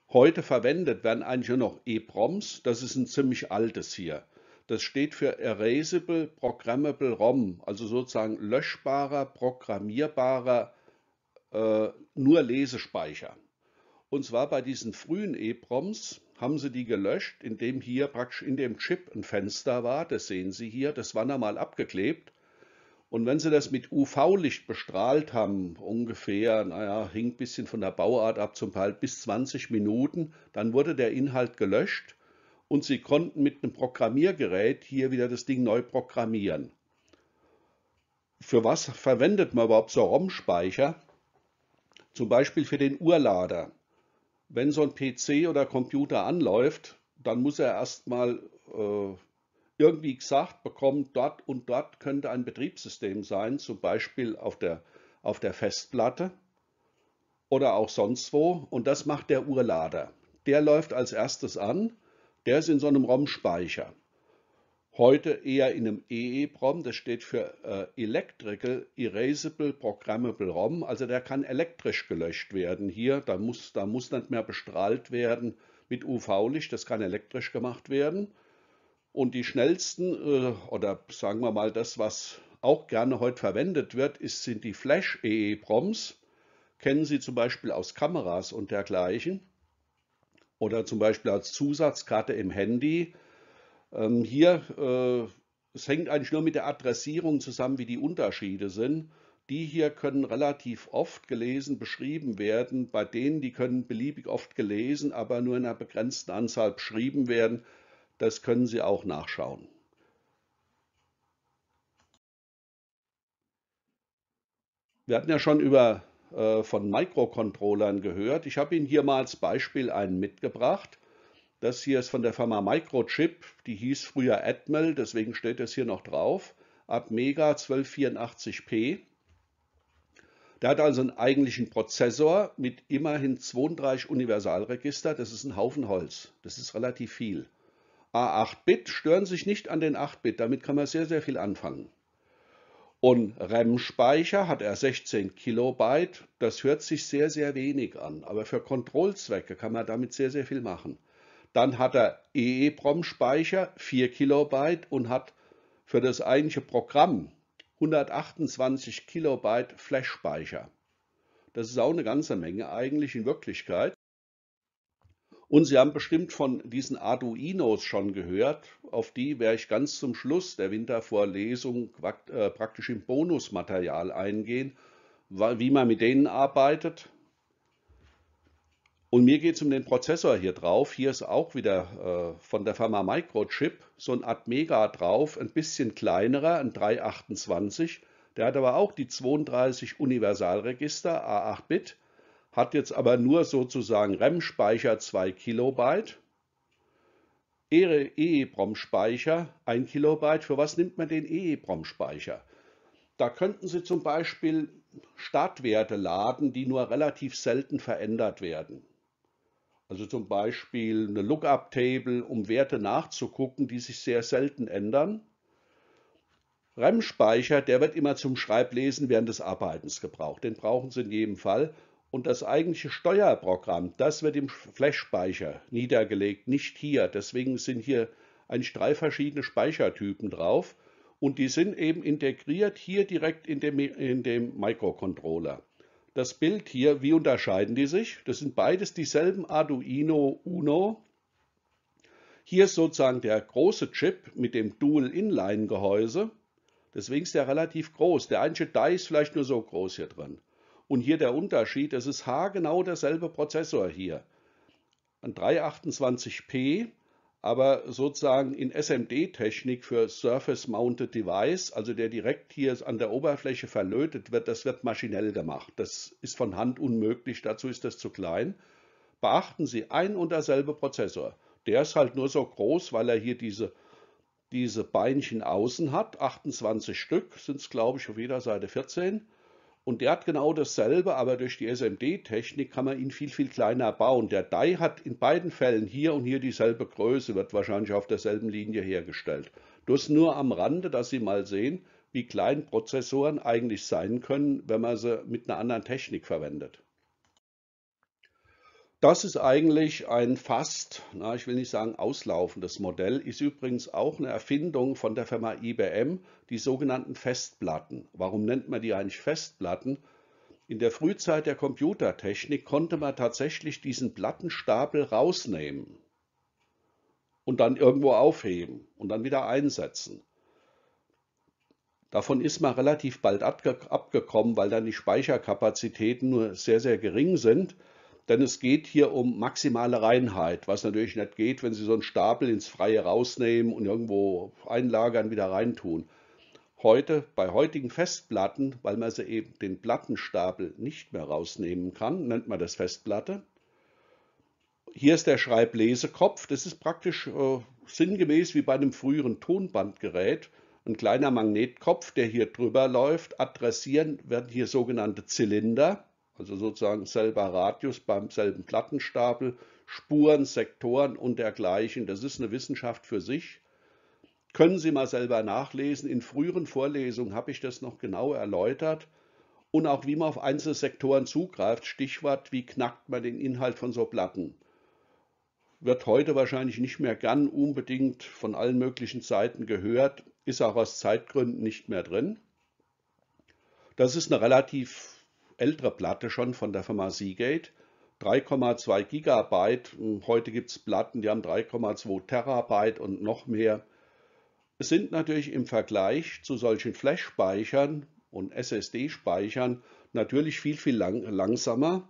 Heute verwendet werden eigentlich nur noch EPROMs, das ist ein ziemlich altes hier. Das steht für Erasable Programmable ROM, also sozusagen löschbarer, programmierbarer, äh, nur Lesespeicher. Und zwar bei diesen frühen EPROMs haben sie die gelöscht, indem hier praktisch in dem Chip ein Fenster war, das sehen Sie hier, das war einmal abgeklebt. Und wenn sie das mit UV-Licht bestrahlt haben, ungefähr, naja, hing ein bisschen von der Bauart ab, zum Teil bis 20 Minuten, dann wurde der Inhalt gelöscht und sie konnten mit einem Programmiergerät hier wieder das Ding neu programmieren. Für was verwendet man überhaupt so ROM-Speicher? Zum Beispiel für den Urlader. Wenn so ein PC oder Computer anläuft, dann muss er erstmal äh, irgendwie gesagt bekommen, dort und dort könnte ein Betriebssystem sein, zum Beispiel auf der, auf der Festplatte oder auch sonst wo. Und das macht der Urlader. Der läuft als erstes an der ist in so einem ROM-Speicher. Heute eher in einem EEPROM, das steht für äh, Electrical Erasable Programmable ROM, also der kann elektrisch gelöscht werden hier, da muss, da muss nicht mehr bestrahlt werden mit UV-Licht, das kann elektrisch gemacht werden. Und die schnellsten, äh, oder sagen wir mal das, was auch gerne heute verwendet wird, ist, sind die Flash-EEPROMs. Kennen Sie zum Beispiel aus Kameras und dergleichen oder zum Beispiel als Zusatzkarte im Handy. Ähm, hier, äh, es hängt eigentlich nur mit der Adressierung zusammen, wie die Unterschiede sind. Die hier können relativ oft gelesen beschrieben werden. Bei denen, die können beliebig oft gelesen, aber nur in einer begrenzten Anzahl beschrieben werden. Das können Sie auch nachschauen. Wir hatten ja schon über äh, von Microcontrollern gehört. Ich habe Ihnen hier mal als Beispiel einen mitgebracht. Das hier ist von der Firma Microchip, die hieß früher Atmel, deswegen steht es hier noch drauf. Atmega 1284p. Der hat also einen eigentlichen Prozessor mit immerhin 32 Universalregister. Das ist ein Haufen Holz. Das ist relativ viel. A8-Bit stören sich nicht an den 8-Bit. Damit kann man sehr, sehr viel anfangen. Und rem speicher hat er 16 Kilobyte. Das hört sich sehr, sehr wenig an, aber für Kontrollzwecke kann man damit sehr, sehr viel machen. Dann hat er EEPROM-Speicher 4 Kilobyte und hat für das eigentliche Programm 128 Kilobyte Flash-Speicher. Das ist auch eine ganze Menge eigentlich in Wirklichkeit. Und Sie haben bestimmt von diesen Arduinos schon gehört. Auf die werde ich ganz zum Schluss der Wintervorlesung äh, praktisch im Bonusmaterial eingehen, wie man mit denen arbeitet. Und mir geht es um den Prozessor hier drauf. Hier ist auch wieder äh, von der Firma Microchip so ein Atmega drauf, ein bisschen kleinerer, ein 328. Der hat aber auch die 32 Universalregister A8-Bit hat jetzt aber nur sozusagen rem speicher 2 Kilobyte, EEPROM-Speicher e 1 Kilobyte. Für was nimmt man den EEPROM-Speicher? Da könnten Sie zum Beispiel Startwerte laden, die nur relativ selten verändert werden. Also zum Beispiel eine Lookup-Table, um Werte nachzugucken, die sich sehr selten ändern. rem speicher der wird immer zum Schreiblesen während des Arbeitens gebraucht. Den brauchen Sie in jedem Fall. Und das eigentliche Steuerprogramm, das wird im Flash-Speicher niedergelegt, nicht hier. Deswegen sind hier eigentlich drei verschiedene Speichertypen drauf. Und die sind eben integriert hier direkt in dem, in dem Microcontroller. Das Bild hier, wie unterscheiden die sich? Das sind beides dieselben Arduino Uno. Hier ist sozusagen der große Chip mit dem Dual-Inline-Gehäuse. Deswegen ist der relativ groß. Der einzige Die ist vielleicht nur so groß hier drin. Und hier der Unterschied, es ist haargenau derselbe Prozessor hier. Ein 328p, aber sozusagen in SMD-Technik für Surface Mounted Device, also der direkt hier an der Oberfläche verlötet wird, das wird maschinell gemacht. Das ist von Hand unmöglich, dazu ist das zu klein. Beachten Sie ein und derselbe Prozessor. Der ist halt nur so groß, weil er hier diese, diese Beinchen außen hat. 28 Stück sind es, glaube ich, auf jeder Seite 14. Und der hat genau dasselbe, aber durch die SMD-Technik kann man ihn viel, viel kleiner bauen. Der Die hat in beiden Fällen hier und hier dieselbe Größe, wird wahrscheinlich auf derselben Linie hergestellt. Das nur am Rande, dass Sie mal sehen, wie klein Prozessoren eigentlich sein können, wenn man sie mit einer anderen Technik verwendet. Das ist eigentlich ein fast, na, ich will nicht sagen auslaufendes Modell, ist übrigens auch eine Erfindung von der Firma IBM, die sogenannten Festplatten. Warum nennt man die eigentlich Festplatten? In der Frühzeit der Computertechnik konnte man tatsächlich diesen Plattenstapel rausnehmen und dann irgendwo aufheben und dann wieder einsetzen. Davon ist man relativ bald abgekommen, weil dann die Speicherkapazitäten nur sehr, sehr gering sind denn es geht hier um maximale Reinheit, was natürlich nicht geht, wenn Sie so einen Stapel ins Freie rausnehmen und irgendwo einlagern, wieder reintun. Heute, bei heutigen Festplatten, weil man sie eben den Plattenstapel nicht mehr rausnehmen kann, nennt man das Festplatte. Hier ist der Schreiblesekopf, das ist praktisch äh, sinngemäß wie bei einem früheren Tonbandgerät, ein kleiner Magnetkopf, der hier drüber läuft. Adressieren werden hier sogenannte Zylinder also sozusagen selber Radius beim selben Plattenstapel, Spuren, Sektoren und dergleichen. Das ist eine Wissenschaft für sich. Können Sie mal selber nachlesen. In früheren Vorlesungen habe ich das noch genau erläutert. Und auch wie man auf einzelne Sektoren zugreift, Stichwort, wie knackt man den Inhalt von so Platten. Wird heute wahrscheinlich nicht mehr gern unbedingt von allen möglichen Seiten gehört, ist auch aus Zeitgründen nicht mehr drin. Das ist eine relativ ältere Platte schon von der Firma Seagate. 3,2 Gigabyte. Heute gibt es Platten, die haben 3,2 Terabyte und noch mehr. Es sind natürlich im Vergleich zu solchen Flash-Speichern und SSD-Speichern natürlich viel, viel lang langsamer,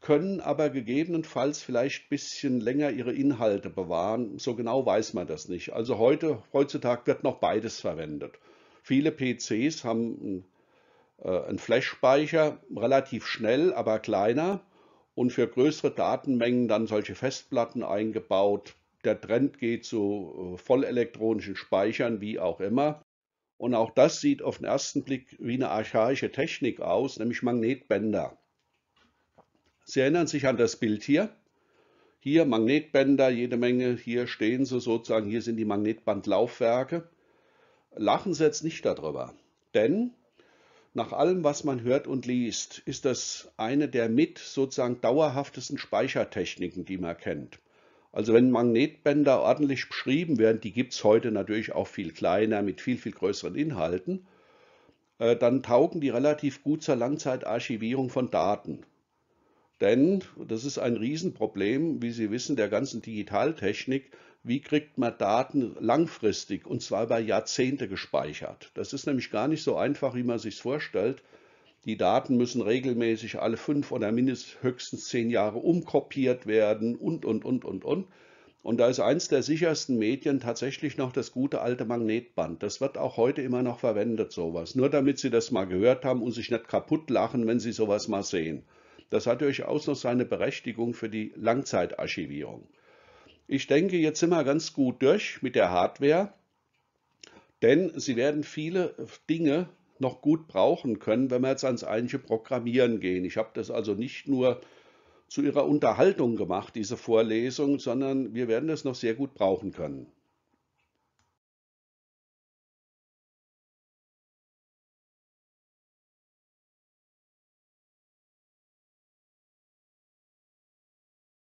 können aber gegebenenfalls vielleicht ein bisschen länger ihre Inhalte bewahren. So genau weiß man das nicht. Also heute, heutzutage wird noch beides verwendet. Viele PCs haben äh, ein Flash-Speicher, relativ schnell, aber kleiner und für größere Datenmengen dann solche Festplatten eingebaut. Der Trend geht zu äh, vollelektronischen Speichern, wie auch immer. Und auch das sieht auf den ersten Blick wie eine archaische Technik aus, nämlich Magnetbänder. Sie erinnern sich an das Bild hier. Hier Magnetbänder, jede Menge, hier stehen sie sozusagen, hier sind die Magnetbandlaufwerke. Lachen Sie jetzt nicht darüber, denn nach allem, was man hört und liest, ist das eine der mit sozusagen dauerhaftesten Speichertechniken, die man kennt. Also wenn Magnetbänder ordentlich beschrieben werden, die gibt es heute natürlich auch viel kleiner, mit viel, viel größeren Inhalten, äh, dann taugen die relativ gut zur Langzeitarchivierung von Daten. Denn das ist ein Riesenproblem, wie Sie wissen, der ganzen Digitaltechnik. Wie kriegt man Daten langfristig und zwar über Jahrzehnte gespeichert? Das ist nämlich gar nicht so einfach, wie man sich vorstellt. Die Daten müssen regelmäßig alle fünf oder mindestens höchstens zehn Jahre umkopiert werden und, und, und, und, und. Und da ist eins der sichersten Medien tatsächlich noch das gute alte Magnetband. Das wird auch heute immer noch verwendet, sowas. Nur damit Sie das mal gehört haben und sich nicht kaputt lachen, wenn Sie sowas mal sehen. Das hat durchaus noch seine Berechtigung für die Langzeitarchivierung. Ich denke, jetzt sind wir ganz gut durch mit der Hardware, denn Sie werden viele Dinge noch gut brauchen können, wenn wir jetzt ans eigentliche Programmieren gehen. Ich habe das also nicht nur zu Ihrer Unterhaltung gemacht, diese Vorlesung, sondern wir werden das noch sehr gut brauchen können.